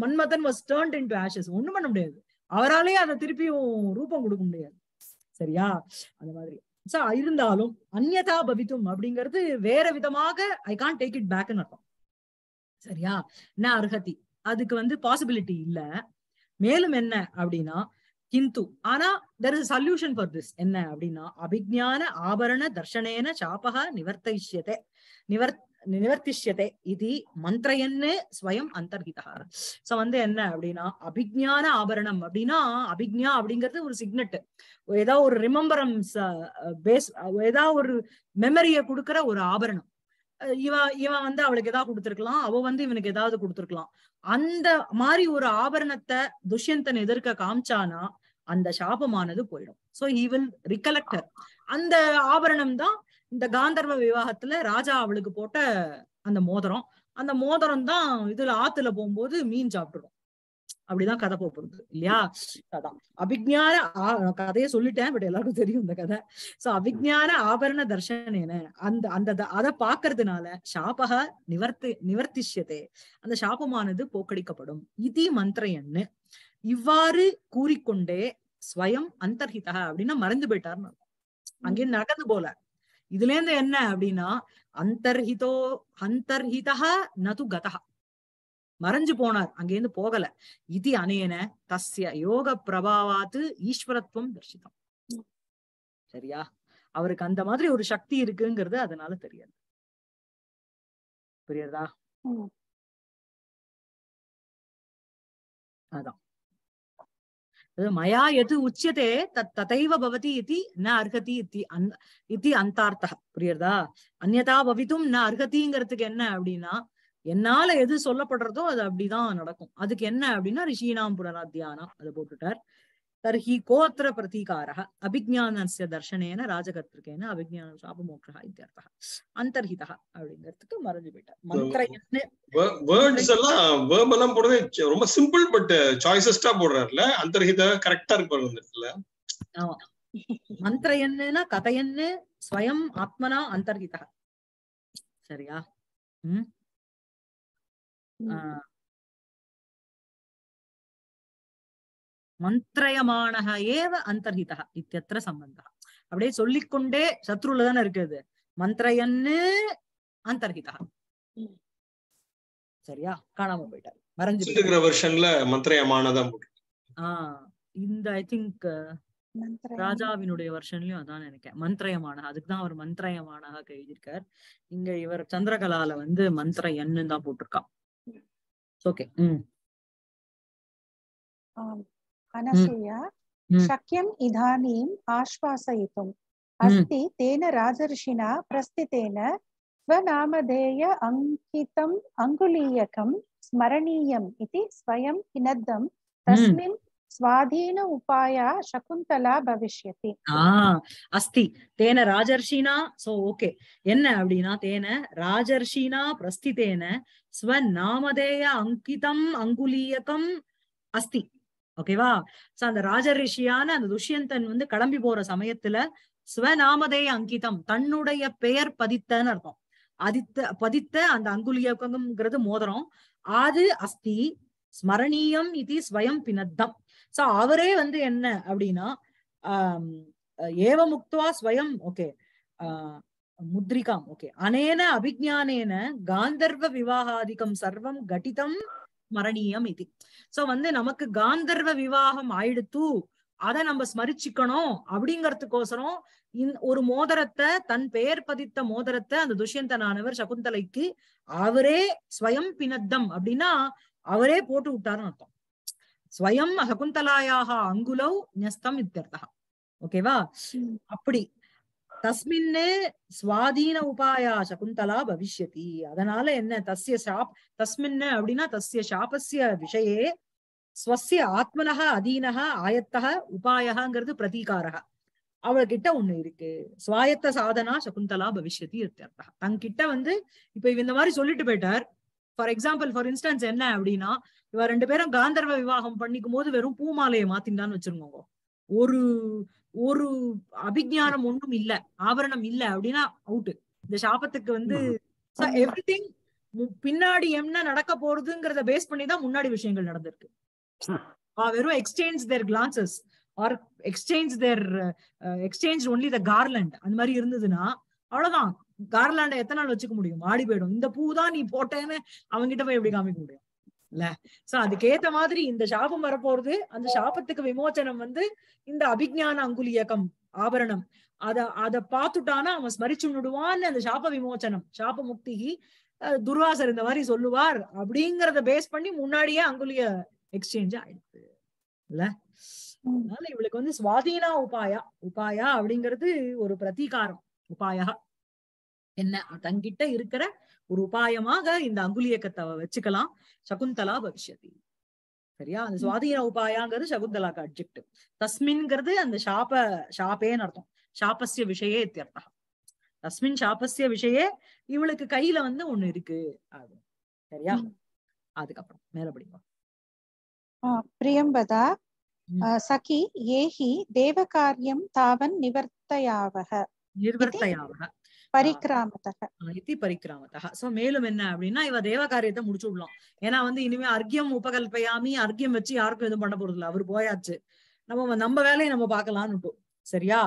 Manmadhan was turned in ashes ஒண்ணும் பண்ண முடியாது அவராலேயே அதை திருப்பியும் ரூபம் கொடுக்க முடியாது சரியா அந்த மாதிரி சோ இருந்தாலும் அந்நதா பவித்தும் அப்படிங்கிறது வேற விதமாக I can't take it back அர்த்தம் சரியா என்ன அர்ஹதி அதுக்கு வந்து பாசிபிலிட்டி இல்ல மேலும் என்ன அப்படின்னா கிந்து ஆனா there is solution for this என்ன அப்படின்னா அபிஜான ஆபரண தர்ஷனேன சாபக நிவர்த்திஷ்யத்தை நிவர் நிவர்த்திஷ்யதே இது மந்திரையன்னு ஸ்வயம் அந்தர்கிதா சோ வந்து என்ன அப்படின்னா அபிஜான ஆபரணம் அப்படின்னா அபிஜா அப்படிங்கிறது ஒரு சிக்னெட் ஏதோ ஒரு ரிமம்பரன்ஸ் பேஸ் ஏதோ ஒரு மெமரிய கொடுக்கற ஒரு ஆபரணம் இவ இவன் வந்து அவளுக்கு ஏதாவது கொடுத்துருக்கலாம் அவ வந்து இவனுக்கு ஏதாவது கொடுத்துருக்கலாம் அந்த மாதிரி ஒரு ஆபரணத்தை துஷ்யந்தன் எதிர்க்க காமிச்சானா அந்த சாபமானது போயிடும் சோ ஹி வில் ரிகலெக்டர் அந்த ஆபரணம் தான் இந்த காந்தர்வ விவாகத்துல ராஜா அவளுக்கு போட்ட அந்த மோதிரம் அந்த மோதிரம் தான் இதுல ஆத்துல போகும்போது மீன் சாப்பிட்டுரும் அப்படிதான் கதை போகிறது இல்லையா அதான் அபிஜான கதையை சொல்லிட்டேன் பட் எல்லாருக்கும் தெரியும் இந்த கதை சோ அபிஜான ஆபரண என்ன அந்த அந்த அதை பாக்குறதுனால ஷாபக நிவர்த்தி நிவர்த்திஷ்யதே அந்த சாபமானது போக்கடிக்கப்படும் இதி மந்திர எண்ணு இவ்வாறு கூறிக்கொண்டே ஸ்வயம் அந்தர்ஹிதா அப்படின்னா மறந்து போயிட்டாருன்னு அங்கே நடந்து போல இதுல இருந்து என்ன அப்படின்னா அந்தர்ஹிதோ அந்தர்ஹிதா நது கதா மறைஞ்சு போனார் அங்கேருந்து போகல இது அனேன தஸ்ய யோக பிரபாவாத்து ஈஸ்வரத்துவம் தர்ஷிதம் சரியா அவருக்கு அந்த மாதிரி ஒரு சக்தி இருக்குங்கிறது அதனால தெரியாது புரியுறதா அதான் மயா எது உச்சதே தத் ததைவ பவதி இது ந அர்ஹதி இத்தி அந்தார்த்த புரியுறதா அந்நதா பவித்தும் ந அர்ஹதிங்கிறதுக்கு என்ன அப்படின்னா என்னால எது சொல்லப்படுறதோ அது அப்படிதான் நடக்கும் அதுக்கு என்ன அப்படின்னா ரிஷினாம் புனராத்தியானம் அதை போட்டுட்டார் तर्हि கோத்திர प्रतीकारः अभिज्ञानस्य தர்ஷனேன ராஜகத்திருக்கேன அபிஜான சாபமோக்ஷா இத்தியர்த்தம் அந்தர்ஹிதா அப்படிங்கிறதுக்கு மறைஞ்சுவிட்டார் மந்திர வேர்ட்ஸ் எல்லாம் வேர்ப் எல்லாம் போடுறது ரொம்ப சிம்பிள் பட் சாய்ஸஸ்டா போடுறாருல அந்தர்ஹித கரெக்டா இருக்கு இந்த இடத்துல மந்திர என்னன்னா கதை என்ன ஸ்வயம் ஆத்மனா அந்தர்ஹிதா சரியா ஆஹ் மந்திரயமானக ஏவ அந்தர்ஹிதா இத்தியத்திர சம்பந்தா அப்படியே சொல்லிக்கொண்டே சத்ருல தானே இருக்குது மந்திரயன்னு அந்தர்ஹிதா சரியா காணாம போயிட்டார் மறைஞ்சிருக்கிற வருஷன்ல மந்திரயமானதான் ஆஹ் இந்த ஐ திங்க் ராஜாவினுடைய வருஷன்லயும் அதான் நினைக்கிறேன் மந்திரயமான அதுக்குதான் அவர் மந்திரயமானாக எழுதியிருக்கார் இங்க இவர் சந்திரகலால வந்து மந்திர எண்ணு தான் போட்டிருக்கான் ஓகே உம் अनसूया शक्यम् इदानीम् आश्वासयितुम् अस्ति तेन राजर्षिणा प्रस्थितेन स्वनामधेय अङ्कितम् अङ्गुलीयकं स्मरणीयम् इति स्वयं किनद्धं तस्मिन् स्वाधीन उपाया சகுந்தலா பவிஷ்யதி ஆஹ் அஸ்தி தேன ராஜர்ஷினா சோ ஓகே என்ன அப்படின்னா தேன ராஜர்ஷினா பிரஸ்திதேன ஸ்வநாமதேய அங்கிதம் அங்குலீயகம் அஸ்தி ஓகேவா சோ அந்த ராஜரிஷியான அந்த துஷ்யந்தன் வந்து கிளம்பி போற சமயத்துல சுவநாமதே அங்கிதம் தன்னுடைய பெயர் பதித்தன்னு அர்த்தம் அதித்த பதித்த அந்த அங்குலியங்கிறது மோதிரம் அது அஸ்தி ஸ்மரணீயம் இது ஸ்வயம் பினத்தம் சோ அவரே வந்து என்ன அப்படின்னா ஆஹ் ஏவ முக்துவா ஸ்வயம் ஓகே ஆஹ் முத்ரிகாம் ஓகே அனேன அபிஜானேன காந்தர்வ விவாகாதிக்கம் சர்வம் கட்டிதம் ஸ்மரணீயம் இது சோ வந்து நமக்கு காந்தர்வ விவாகம் ஆயிடுத்து அதை நம்ம ஸ்மரிச்சுக்கணும் அப்படிங்கறதுக்கோசரம் ஒரு மோதிரத்தை தன் பெயர் பதித்த மோதிரத்தை அந்த துஷ்யந்தனானவர் சகுந்தலைக்கு அவரே ஸ்வயம் பினத்தம் அப்படின்னா அவரே போட்டு விட்டாருன்னு அர்த்தம் ஸ்வயம் சகுந்தலாயாக அங்குலவ் நெஸ்தம் இத்தர்த்தா ஓகேவா அப்படி தஸ்மின்னே சுவாதீன உபாயா சகுந்தலா பவிஷ்யதி அதனால என்ன தஸ்ய சாப் தஸ்மின்ன அப்படின்னா தஸ்ய சாபஸ்ய விஷயே ஸ்வசிய ஆத்மனக அதீனக ஆயத்தக உபாயகாங்கிறது பிரதீகாரக அவள்கிட்ட ஒண்ணு இருக்கு சுவாயத்த சாதனா சகுந்தலா பவிஷ்யதி இத்தர்த்தா தங்கிட்ட வந்து இப்ப இந்த மாதிரி சொல்லிட்டு போயிட்டார் ஃபார் எக்ஸாம்பிள் ஃபார் இன்ஸ்டன்ஸ் என்ன அப்படின்னா இவ ரெண்டு பேரும் காந்தர்வ விவாகம் பண்ணிக்கும் போது வெறும் பூமாலையை மாத்தின்டான்னு வச்சிருக்கோங்க ஒரு ஒரு அபிஜானம் ஒன்றும் இல்ல ஆவரணம் இல்ல அப்படின்னா அவுட்டு இந்த சாபத்துக்கு வந்து எவ்ரி திங் பின்னாடி என்ன நடக்க போறதுங்கிறத பேஸ் பண்ணி தான் முன்னாடி விஷயங்கள் நடந்திருக்கு வெறும் exchange their glances or exchange their exchange only the garland அந்த மாதிரி இருந்ததுன்னா அவ்வளவுதான் கார்லாண்டை எத்தனை நாள் வச்சுக்க முடியும் ஆடி போயிடும் இந்த பூ தான் நீ போட்டேன்னு அவங்கிட்ட போய் எப்படி காமிக்க முடியும் இல்ல சோ ஏத்த மாதிரி இந்த சாபம் வரப்போறது அந்த சாபத்துக்கு விமோச்சனம் வந்து இந்த அபிஜான இயக்கம் ஆபரணம் அத அத பார்த்துட்டானா அவன் ஸ்மரிச்சு விடுவான்னு அந்த சாப விமோச்சனம் சாப முக்தி துர்வாசர் இந்த மாதிரி சொல்லுவார் அப்படிங்கறத பேஸ் பண்ணி முன்னாடியே அங்குலிய எக்ஸ்சேஞ்ச் ஆயிடுது இல்ல அதனால இவளுக்கு வந்து சுவாதீனா உபாயா உபாயா அப்படிங்கிறது ஒரு பிரதீகாரம் உபாயா என்ன தங்கிட்ட இருக்கிற ஒரு உபாயமாக இந்த இயக்கத்தை வச்சுக்கலாம் சகுந்தலா பவிஷதி சரியா அந்த சுவாதீன உபாயங்கிறது சகுந்தலாக்கு அப்ஜெக்டிவ் தஸ்மின்ங்கிறது அந்த சாப ஷாபேன்னு அர்த்தம் சாபஸ்ய விஷயே இத்தியர்த்தம் தஸ்மின் சாபஸ்ய விஷயே இவளுக்கு கையில வந்து ஒண்ணு இருக்கு அது சரியா அதுக்கப்புறம் மேல படிப்போம் பிரியம்பதா சகி ஏஹி தேவ காரியம் தாவன் நிவர்த்தையாவக நிர்வர்த்தையாவக பரிக்கிராமத்தக இத்தி சோ மேலும் என்ன அப்படின்னா இவ தேவ காரியத்தை முடிச்சு விடலாம் ஏன்னா வந்து இனிமே அர்க்கியம் உபகல்பயாமி அர்க்கியம் வச்சு யாருக்கும் எதுவும் பண்ண போறது இல்லை அவர் போயாச்சு நம்ம நம்ம வேலையை நம்ம பாக்கலாம்னு சரியா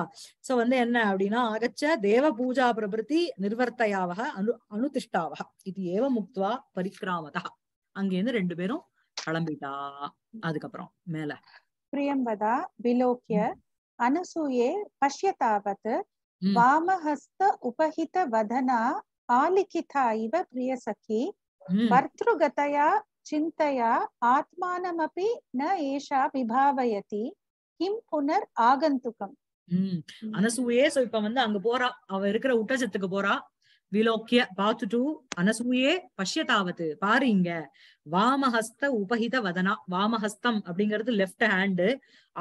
சோ வந்து என்ன அப்படின்னா அகச்ச தேவ பூஜா பிரபிருத்தி நிர்வர்த்தையாவக அனு அனுதிஷ்டாவக இது ஏவ முக்துவா பரிக்கிராமதா அங்கேருந்து ரெண்டு பேரும் கிளம்பிட்டா அதுக்கப்புறம் மேல பிரியம்பதா விலோக்கிய அனுசூயே பஷ்யதாபத்து வாமஹஸ்த உபஹித வதனா ஆலிகிதா இவ பிரியசகி சகி பர்த்ருகதையா சிந்தையா ஆத்மானமபி ந ஏஷா விபாவயதி கிம் புனர் ஆகந்துகம் அனசூயே சோ இப்ப வந்து அங்க போறா அவ இருக்கிற ஊட்டச்சத்துக்கு போறா விலோக்கிய பாத்துட்டு அனசூயே பஷ்யதாவது பாருங்க வாமஹஸ்த உபஹித வதனா வாமஹஸ்தம் அப்படிங்கிறது லெஃப்ட் ஹேண்டு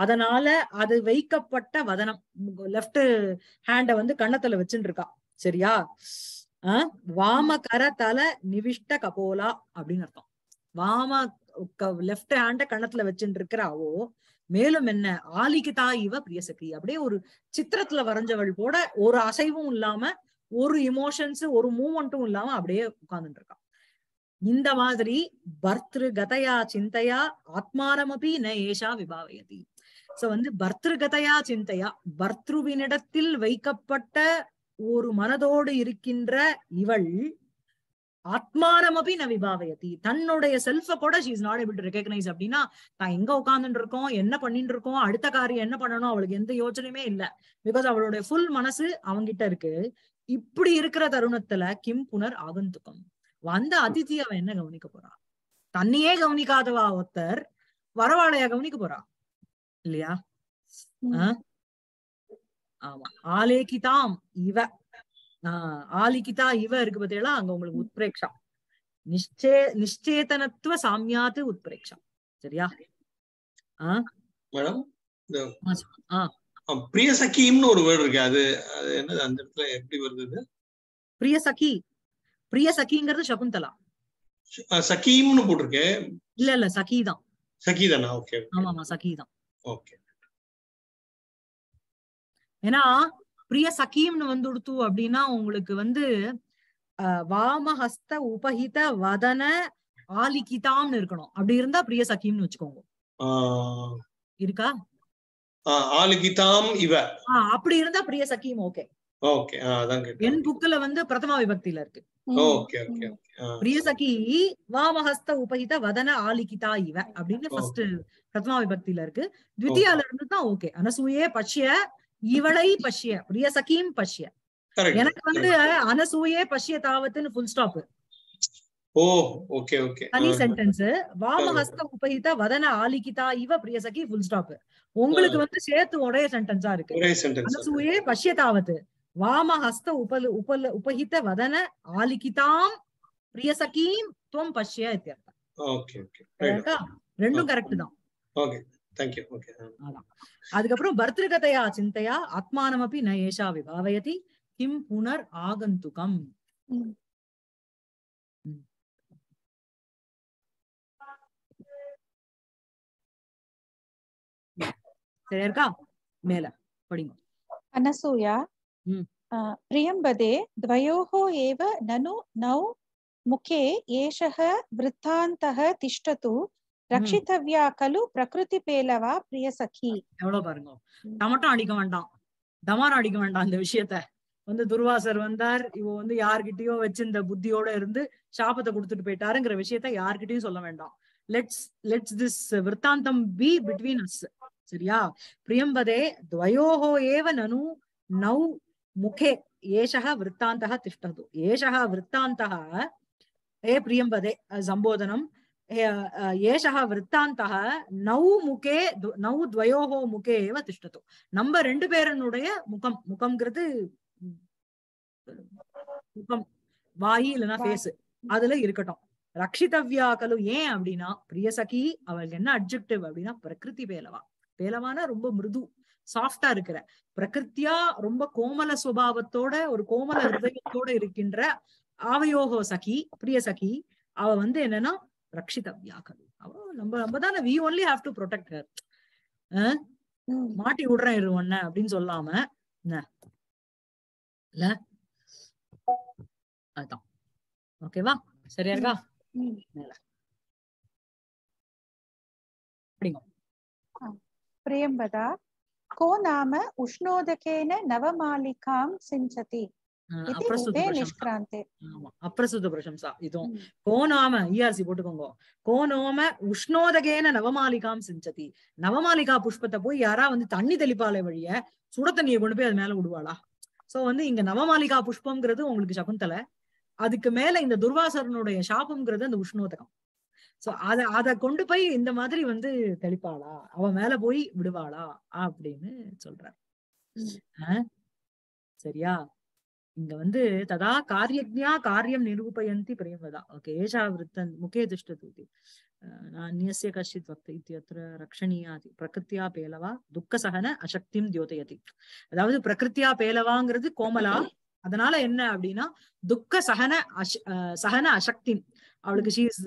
அதனால அது வைக்கப்பட்ட வதனம் லெஃப்ட் ஹேண்ட வந்து கண்ணத்துல வச்சுட்டு இருக்கா சரியா ஆஹ் வாம கர தல நிவிஷ்ட கபோலா அப்படின்னு அர்த்தம் வாம லெஃப்ட் ஹேண்ட கண்ணத்துல வச்சுட்டு இருக்கிறாவோ மேலும் என்ன ஆலிகிதா இவ பிரியசக்தி அப்படியே ஒரு சித்திரத்துல வரைஞ்சவள் போட ஒரு அசைவும் இல்லாம ஒரு இமோஷன்ஸ் ஒரு மூமெண்ட்டும் இல்லாம அப்படியே உட்கார்ந்துட்டு இருக்கான் இந்த மாதிரி பர்திரு கதையா சிந்தையா ஆத்மானமபி ந ஏஷா விபாவயதி சோ வந்து பர்திருகதையா சிந்தையா பர்த்ருவினிடத்தில் வைக்கப்பட்ட ஒரு மனதோடு இருக்கின்ற இவள் ஆத்மாரமபி ந விபாவயதி தன்னுடைய செல்ஃப கூட she's not able to recognise அப்படின்னா நான் எங்க உட்காந்துட்டு இருக்கோம் என்ன பண்ணிட்டு இருக்கோம் அடுத்த காரியம் என்ன பண்ணணும் அவளுக்கு எந்த யோசனையுமே இல்ல பிகாஸ் அவளுடைய ஃபுல் மனசு அவங்கிட்ட இருக்கு இப்படி இருக்கிற தருணத்துல கிம் புனர் ஆகந்துக்கும் வந்த அதிதி அவன் என்ன கவனிக்க போறான் தன்னையே கவனிக்காதவா ஒருத்தர் வரவாளையா கவனிக்க போறா இல்லையா ஆமா ஆலேகிதாம் இவ ஆஹ் ஆலிகிதா இவ இருக்கு பத்தியெல்லாம் அங்க உங்களுக்கு உத்பிரேக்ஷா நிச்சே நிச்சேதனத்துவ சாமியாத்து உத்பிரேக்ஷா சரியா ஆஹ் ஆஹ் பிரிய ஒரு வேர்டு இருக்கு அது அது என்னது அந்த இடத்துல எப்படி வருது பிரிய சகி பிரிய சகிங்கிறது சகுந்தலா சகீம்னு போட்டிருக்கேன் இல்ல இல்ல சகி தான் சகி தானா ஓகே ஆமா ஆமா சகி தான் ஓகே ஏன்னா பிரிய சகீம்னு வந்து கொடுத்து அப்படின்னா உங்களுக்கு வந்து வாமஹஸ்த உபஹித வதன ஆலிகிதாம்னு இருக்கணும் அப்படி இருந்தா பிரிய சகீம்னு வச்சுக்கோங்க இருக்கா ஆலிகிதாம் இவ அப்படி இருந்தா பிரிய சகியும் ஓகே ஓகே அதான் என் புக்ல வந்து பிரதம விபக்தியில இருக்கு ஓகே ஓகே பிரிய சகி வாமஹஸ்த உபகித வதன ஆலிகிதா இவ அப்படின்னு ஃபர்ஸ்ட் பிரதம விபக்தியில இருக்கு த்வித்தியால இருந்து தான் ஓகே அனசூயே பஷ்ய இவளை பஷ்ய பிரிய சகியம் பஷ்ய எனக்கு வந்து அனசூயே பஷ்ய தாவத்துன்னு full stop oh okay okay అని சென்டென்ஸ் வாமஹஸ்த உபஹித வதன ஆலிகிதா இவ பிரியசகி ஃபுல் ஸ்டாப் உங்களுக்கு வந்து சேர்த்து ஒரே சென்டென்ஸா இருக்கு ஒரே சென்டென்ஸ் அனசூயே பஷ்யதாவது வாமஹஸ்த உபல உபல உபஹித வதன ஆலிகிதாம் பிரியசகீம் துவம் பஷ்ய இத்தியர்த்தம் ஓகே ஓகே ரெண்டும் கரெக்ட் தான் ஓகே அதுக்கப்புறம் பர்திருகதையா சிந்தையா ஆத்மானமபி ந ஏஷா விபாவயதி கிம் புனர் ஆகந்துகம் சரியா இருக்கா மேல படிங்க அனசூயா பிரியம்பதே துவயோகோ ஏவ நனு நௌ முகே ஏஷக விருத்தாந்தக திஷ்டது ரட்சித்தவ்யா கலு பிரகிருதி பேலவா பிரிய சகி எவ்வளவு பாருங்க டமட்டம் அடிக்க வேண்டாம் டமாரம் அடிக்க வேண்டாம் அந்த விஷயத்த வந்து துர்வாசர் வந்தார் இவ வந்து யார்கிட்டயோ வச்சிருந்த புத்தியோட இருந்து சாபத்தை கொடுத்துட்டு போயிட்டாருங்கிற விஷயத்த யார்கிட்டயும் சொல்ல வேண்டாம் லெட்ஸ் லெட்ஸ் திஸ் விருத்தாந்தம் பி பிட்வீன் அஸ் சரியா பிரியம்பதே துவயோஹோ ஏவ நனு நௌ முகே ஏஷா वृत्तान्तः திஷ்டது ஏஷா वृत्तान्तः ஏ பிரியம்பதே சம்போதனம் ஏஷா वृत्तान्तः நௌ முகே நௌ द्वयोः முகே ஏவ திஷ்டது நம்ம ரெண்டு பேரனுடைய முகம் முகம்ங்கிறது முகம் வாயி இல்லைன்னா பேஸ் அதுல இருக்கட்டும் ரக்ஷிதவ்யா கலு ஏன் அப்படின்னா பிரியசகி அவளுக்கு என்ன அப்ஜெக்டிவ் அப்படின்னா பிரகிருதி பேலவா பேலவானா ரொம்ப மிருது சாஃப்டா இருக்கிற பிரகிருத்தியா ரொம்ப கோமல சுபாவத்தோட ஒரு கோமல ஹிருதயத்தோட இருக்கின்ற ஆவயோகோ சகி பிரிய சகி அவ வந்து என்னன்னா ரக்ஷிதவ்யா கவி அவ நம்ம நம்ம தானே we only have to protect her மாட்டி விடுறேன் இரு ஒண்ண அப்படின்னு சொல்லாம என்ன அதான் ஓகேவா சரியா இருக்கா பிரியம்பதா கோ நாம கோநாம உஷ்ணோதகேன நவமாலிகாம் சிஞ்சதி நவமாலிகா புஷ்பத்தை போய் யாரா வந்து தண்ணி தெளிப்பாலை வழிய சுட தண்ணியை கொண்டு போய் அது மேல விடுவாளா சோ வந்து இங்க நவமாலிகா புஷ்பம்ங்கிறது உங்களுக்கு சகுந்தலை அதுக்கு மேல இந்த துர்வாசரனுடைய சாபம்ங்கிறது அந்த உஷ்ணோதகம் சோ அத அத கொண்டு போய் இந்த மாதிரி வந்து தெளிப்பாளா அவ மேல போய் விடுவாளா அப்படின்னு சொல்ற சரியா இங்க வந்து ததா காரியஜா காரியம் நிரூபயந்தி பிரேமதா ஓகே ஏஷா விருத்தன் முக்கிய திஷ்டதூதி அந்நிய கஷ்டித் வக்த இத்தியத்திர ரக்ஷணியாதி பிரகிருத்தியா பேலவா துக்க சகன அசக்தியும் தியோதயதி அதாவது பிரகிருத்தியா பேலவாங்கிறது கோமலா அதனால என்ன அப்படின்னா துக்க சகன அஷ் சகன அசக்தி அவளுக்கு she's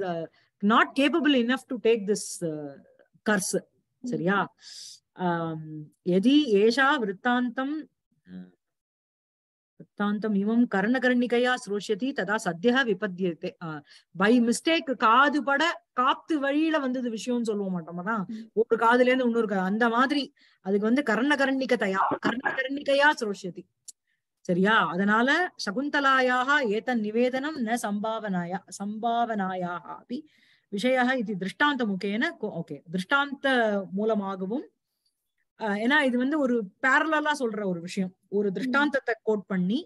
not capable enough to take this curse சரியா எதி ஏஷா விற்த்தாந்தம் விற்த்தாந்தம் இமம் கர்ணகர்ணிகையா சுரோஷியதி ததா சத்தியா விபத்தியத்தை பை மிஸ்டேக் காது பட காத்து வழியில வந்தது விஷயம்னு சொல்லுவோம் மாட்டோம்னா ஒரு காதுல இருந்து இன்னொரு அந்த மாதிரி அதுக்கு வந்து கர்ணகர்ணிகதையா கர்ணகர்ணிகையா சுரோஷியதி சரியா அதனால சகுந்தலாயாக ஏதன் நிவேதனம் ந சம்பாவனாயா சம்பாவனாயாக அப்படி விஷயாக இது திருஷ்டாந்த திருஷ்டாந்தமுகேன ஓகே திருஷ்டாந்த மூலமாகவும் ஏன்னா இது வந்து ஒரு பேரலா சொல்ற ஒரு விஷயம் ஒரு திருஷ்டாந்தத்தை கோட் பண்ணி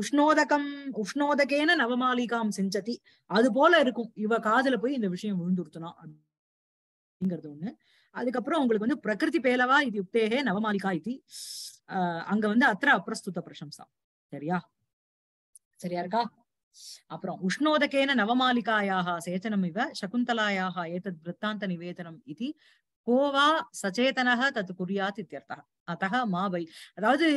உஷ்ணோதகம் உஷ்ணோதகேன நவமாலிகாம் செஞ்சதி அது போல இருக்கும் இவ காதுல போய் இந்த விஷயம் விழுந்துருத்தனா அப்படிங்கறது ஒண்ணு அதுக்கப்புறம் உங்களுக்கு வந்து பிரகிருதி பேலவா இது யுக்தேகே நவமாலிகா இது அங்க வந்து அத்திர அப்பிரஸ்துத்த பிரசம்சா சரியா சரியா இருக்கா அப்புறம் உஷ்ணோதகேன நவமாலிகாயாக சேச்சனம் இவ சகுந்தலாயாக ஏதத் விற்த்தாந்த நிவேதனம் இது கோவா சச்சேதனக தத்து குறியாத் இத்தியர்த்தா அத்தக மா பை அதாவது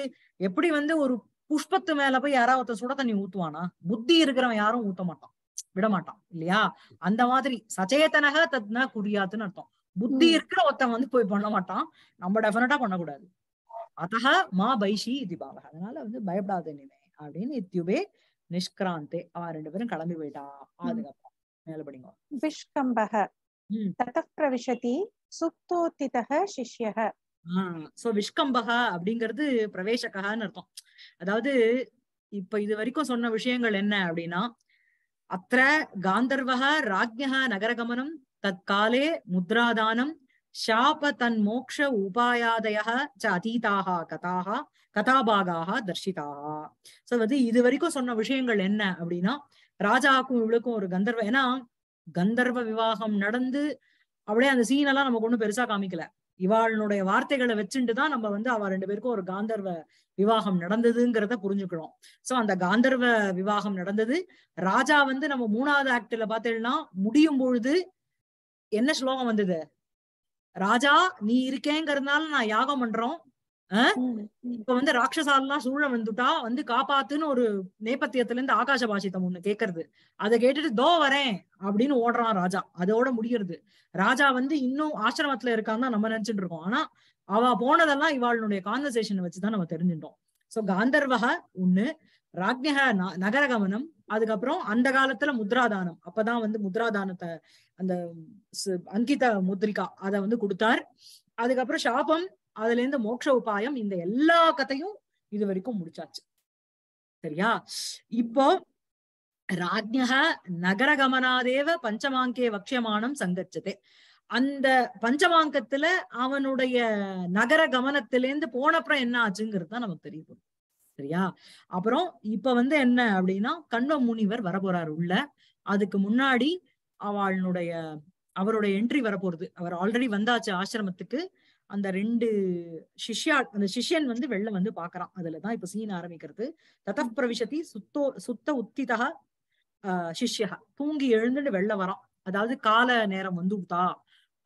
எப்படி வந்து ஒரு புஷ்பத்து மேல போய் யாராவது சுட தண்ணி ஊத்துவானா புத்தி இருக்கிறவன் யாரும் ஊத்த மாட்டான் விட மாட்டான் இல்லையா அந்த மாதிரி சச்சேதனக தத்னா குறியாத்துன்னு அர்த்தம் புத்தி இருக்கிற ஒருத்தன் வந்து போய் பண்ண மாட்டான் நம்ம டெஃபினட்டா பண்ணக்கூடாது அத்தக மா பைஷி இது பாவக அதனால வந்து பயப்படாத நினை அப்படின்னு இத்தியுபே நிஷ்கிராந்தே அவன் ரெண்டு பேரும் கிளம்பி போயிட்டான் அதுக்கப்புறம் மேலபடிங்க விஷ்கம்பக தத சுப்தோத்திதக சிஷ்யக சோ விஷ்கம்பகா அப்படிங்கிறது பிரவேசகான்னு அர்த்தம் அதாவது இப்ப இது வரைக்கும் சொன்ன விஷயங்கள் என்ன அப்படின்னா அத்த காந்தர்வகா ராஜ்யா நகரகமனம் தற்காலே முத்ராதானம் சாப தன் மோக்ஷ உபாயாதய ச அதீதாக கதாக கதாபாகாக தர்ஷிதாக சோ வந்து இது வரைக்கும் சொன்ன விஷயங்கள் என்ன அப்படின்னா ராஜாவுக்கும் இவளுக்கும் ஒரு கந்தர்வ ஏன்னா கந்தர்வ விவாகம் நடந்து அப்படியே அந்த சீன் எல்லாம் நமக்கு ஒண்ணும் பெருசா காமிக்கல இவாளுடைய வார்த்தைகளை வச்சுட்டு தான் நம்ம வந்து அவ ரெண்டு பேருக்கும் ஒரு காந்தர்வ விவாகம் நடந்ததுங்கிறத புரிஞ்சுக்கிறோம் சோ அந்த காந்தர்வ விவாகம் நடந்தது ராஜா வந்து நம்ம மூணாவது ஆக்ட்ல பார்த்தேன்னா முடியும் பொழுது என்ன ஸ்லோகம் வந்தது ராஜா நீ இருக்கேங்கிறதுனால நான் யாகம் பண்றோம் இப்ப வந்து ராட்சசாலெல்லாம் சூழ வந்துட்டா வந்து காப்பாத்துன்னு ஒரு நேபத்தியத்துல இருந்து ஆகாச பாஷித்தம் ஒண்ணு கேக்குறது அதை கேட்டுட்டு தோ வரேன் அப்படின்னு ஓடுறான் ராஜா அதோட முடியறது ராஜா வந்து இன்னும் ஆசிரமத்துல இருக்கான்னு நம்ம நினைச்சிட்டு இருக்கோம் ஆனா அவ போனதெல்லாம் இவாளுடைய கான்வர்சேஷன் வச்சுதான் நம்ம தெரிஞ்சுட்டோம் சோ காந்தர்வக ஒண்ணு ராஜ்யக நகரகமனம் அதுக்கப்புறம் அந்த காலத்துல முத்ராதானம் அப்பதான் வந்து முத்ராதானத்தை அந்த அங்கித முத்ரிகா அதை வந்து கொடுத்தார் அதுக்கப்புறம் சாபம் அதுல இருந்து மோட்ச உபாயம் இந்த எல்லா கதையும் இது வரைக்கும் முடிச்சாச்சு சரியா இப்போ ராஜ்யக நகரகமனாதேவ பஞ்சமாங்கே வக்ஷமானம் சங்கச்சதே அந்த பஞ்சமாங்கத்துல அவனுடைய நகர கமனத்திலேருந்து போனப்புறம் என்ன ஆச்சுங்கிறது தான் நமக்கு தெரியும் சரியா அப்புறம் இப்ப வந்து என்ன அப்படின்னா கண்வ முனிவர் வரப்போறாரு உள்ள அதுக்கு முன்னாடி அவளுடைய அவருடைய என்ட்ரி வரப்போறது அவர் ஆல்ரெடி வந்தாச்சு ஆசிரமத்துக்கு அந்த ரெண்டு சிஷ்யா அந்த சிஷ்யன் வந்து வெளில வந்து பாக்குறான் அதுலதான் இப்ப சீன் ஆரம்பிக்கிறது தத பிரவிஷத்தி சுத்தோ சுத்த உத்திதா சிஷ்யா தூங்கி எழுந்துட்டு வெளில வரான் அதாவது கால நேரம் வந்து உதா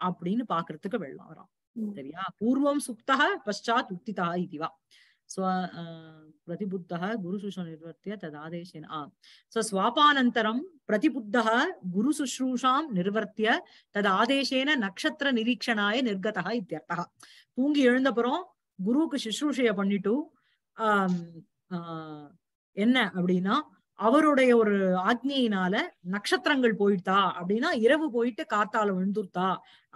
அப்படின்னு பாக்குறதுக்கு வெள்ளம் வரான் சரியா பூர்வம் சுத்தக பஷாத் உத்திதா இதுவா स्व प्रतिबुद्धः गुरुशुश्रूषा तदादेशेन சுவாபானந்தரம் सो குரு प्रतिबुद्धः गुरुशुश्रूषां निर्वर्त्य ஆதேசேன நட்சத்திர நிரீட்சணாய நிர்கதா இத்தியர்த்தா தூங்கி எழுந்தப்புறம் குருவுக்கு சுஷ்ரூஷைய பண்ணிட்டு என்ன அப்படின்னா அவருடைய ஒரு ஆக்னியினால நட்சத்திரங்கள் போயிட்டா அப்படின்னா இரவு போயிட்டு காத்தால விழுந்துருத்தா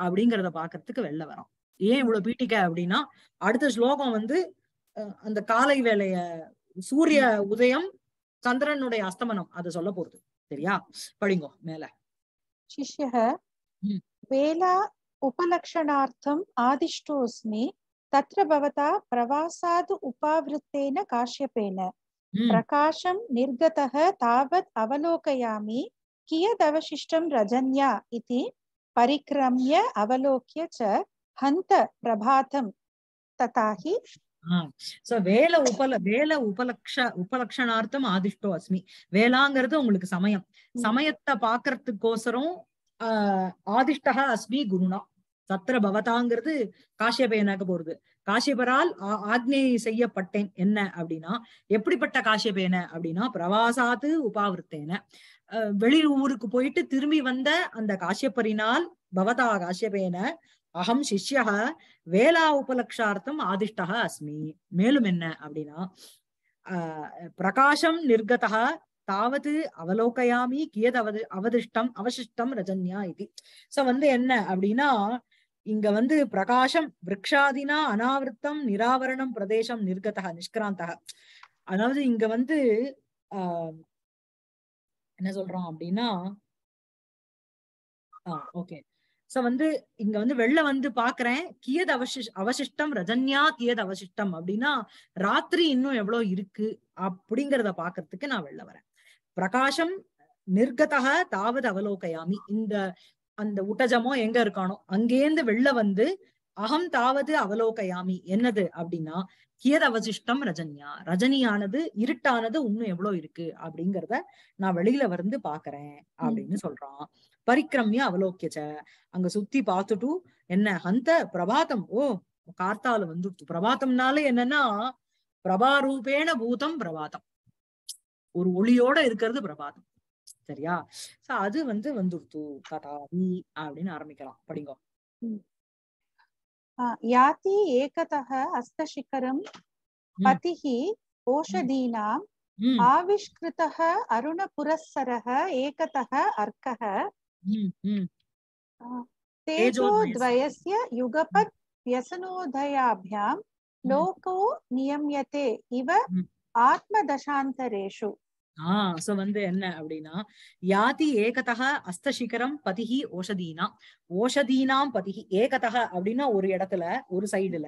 அப்படிங்கறத பாக்குறதுக்கு வெளில வரோம் ஏன் இவ்வளவு பீட்டிக்க அப்படின்னா அடுத்த ஸ்லோகம் வந்து அந்த காலை வேலைய சூரிய உதயம் சந்திரனுடைய அஸ்தமனம் அது சொல்ல போறது சரியா படிங்கோ மேல சிஷ்யக வேலா उपलक्षणार्थम् आदिष्टोऽस्मि तत्र भवता प्रवासाद् उपावृत्तेन काश्यपेन प्रकाशं निर्गतः तावत् अवलोकयामि कियदवशिष्टं रजन्या इति परिक्रम्य अवलोक्य च हन्त प्रभातं तथा हि சோ வேல உபல வேல உபலக்ஷ உபலக்ஷணார்த்தம் ஆதிஷ்டோ அஸ்மி வேளாங்கிறது உங்களுக்கு சமயம் சமயத்தை பாக்குறதுக்கோசரம் ஆஹ் ஆதிஷ்டா அஸ்மி குருணா சத்திர பவதாங்கிறது காசியபயனாக போறது காசியபரால் ஆக்னேயை செய்யப்பட்டேன் என்ன அப்படின்னா எப்படிப்பட்ட காசியபேன அப்படின்னா பிரவாசாத்து உபாவிருத்தேன வெளி ஊருக்கு போயிட்டு திரும்பி வந்த அந்த காசியப்பரினால் பவதா காசியபேன அகம் சிஷ்யா வேலா உபலக்ஷார்த்தம் ஆதிஷ்டா அஸ்மி மேலும் என்ன அப்படின்னா பிரகாசம் நிர்கதா தாவது அவலோகையாமி கியது அவது அவதிஷ்டம் அவசிஷ்டம் ரஜன்யா இது சோ வந்து என்ன அப்படின்னா இங்க வந்து பிரகாசம் விரக்ஷாதினா அனாவிருத்தம் நிராவரணம் பிரதேசம் நிர்கதா நிஷ்கிராந்தக அதாவது இங்க வந்து ஆஹ் என்ன சொல்றோம் அப்படின்னா ஆஹ் ஓகே சோ வந்து இங்க வந்து வெளில வந்து பாக்குறேன் கியத் அவசிஷ் அவசிஷ்டம் ரஜன்யா கியத் அவசிஷ்டம் அப்படின்னா ராத்திரி இன்னும் எவ்வளவு இருக்கு அப்படிங்கறத பாக்குறதுக்கு நான் வெளில வரேன் பிரகாஷம் நிர்கதக தாவது அவலோகையாமி இந்த அந்த உட்டஜமோ எங்க இருக்கானோ அங்கேருந்து வெளில வந்து அகம் தாவது அவலோகையாமி என்னது அப்படின்னா கியத் அவசிஷ்டம் ரஜன்யா ரஜனியானது இருட்டானது இன்னும் எவ்வளவு இருக்கு அப்படிங்கறத நான் வெளியில வந்து பாக்குறேன் அப்படின்னு சொல்றான் பரிக்கிரமிய அவலோக்கியச்ச அங்க சுத்தி பார்த்துட்டு என்ன அந்த பிரபாதம் ஓ கார்த்தால வந்துடுத்து பிரபாத்தம்னாலே என்னன்னா பிரபாரூபேண பூதம் பிரபாதம் ஒரு ஒளியோட இருக்கிறது பிரபாதம் சரியா சோ அது வந்து வந்துடுத்து கதாவி அப்படின்னு ஆரம்பிக்கலாம் படிங்கோ யாத்தி ஏகதக அஸ்தசிகரம் பதிஹி ஓஷதீனாம் ஆவிஷ்கிருதக அருணபுரஸ்ஸரக ஏகதக அர்க்கக तेजोद्वयस्य युगपत् व्यसनोदयाभ्यां ஆஹ் சோ வந்து என்ன அப்படின்னா யாதி ஏகதா அஸ்தசிகரம் பதிகி ஓஷதீனா ஓஷதீனாம் பதிகி அப்படின்னா ஒரு இடத்துல ஒரு சைடுல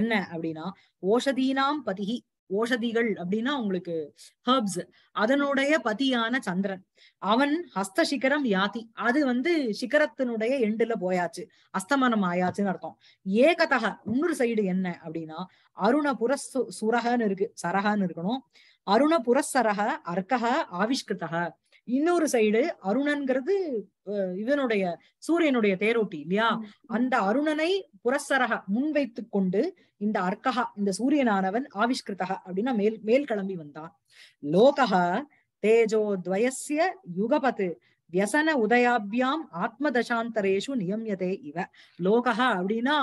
என்ன அப்படின்னா ஓஷதீனாம் பதிகி ஓஷதிகள் அப்படின்னா உங்களுக்கு ஹர்ப்ஸ் அதனுடைய பதியான சந்திரன் அவன் ஹஸ்த சிகரம் யாத்தி அது வந்து சிகரத்தினுடைய எண்டுல போயாச்சு அஸ்தமனம் ஆயாச்சுன்னு அர்த்தம் ஏகதக இன்னொரு சைடு என்ன அப்படின்னா அருணபுர சுரகன்னு இருக்கு சரகன்னு இருக்கணும் அருணபுரசரக அர்க்கக ஆவிஷ்கிருத்தக இன்னொரு சைடு அருணன்கிறது இவனுடைய சூரியனுடைய தேரோட்டி இல்லையா அந்த அருணனை புரசரக முன்வைத்து கொண்டு இந்த அர்க்கஹா இந்த சூரியனானவன் ஆவிஷ்கிருதக அப்படின்னா மேல் மேல் கிளம்பி வந்தான் லோகஹ தேஜோ துவயசிய யுகபத்து வியசன உதயாபியாம் ஆத்மதசாந்தரேஷு நியமியதே இவ லோகஹ அப்படின்னா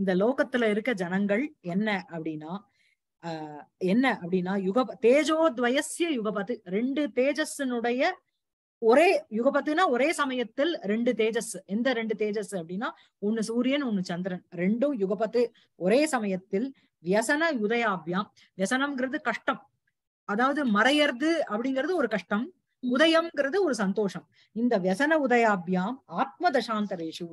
இந்த லோகத்துல இருக்க ஜனங்கள் என்ன அப்படின்னா என்ன அப்படின்னா யுக தேஜோத்வயசிய யுகபத்து ரெண்டு தேஜஸனுடைய ஒரே யுகபத்துனா ஒரே சமயத்தில் ரெண்டு தேஜஸ் எந்த ரெண்டு தேஜஸ் அப்படின்னா ஒன்னு சூரியன் ஒன்னு சந்திரன் ரெண்டும் யுகபத்து ஒரே சமயத்தில் வியசன யுதயாபியாம் வியசனம்ங்கிறது கஷ்டம் அதாவது மறையறது அப்படிங்கிறது ஒரு கஷ்டம் உதயம்ங்கிறது ஒரு சந்தோஷம் இந்த வியசன உதயாபியாம் ஆத்ம தசாந்தரேஷு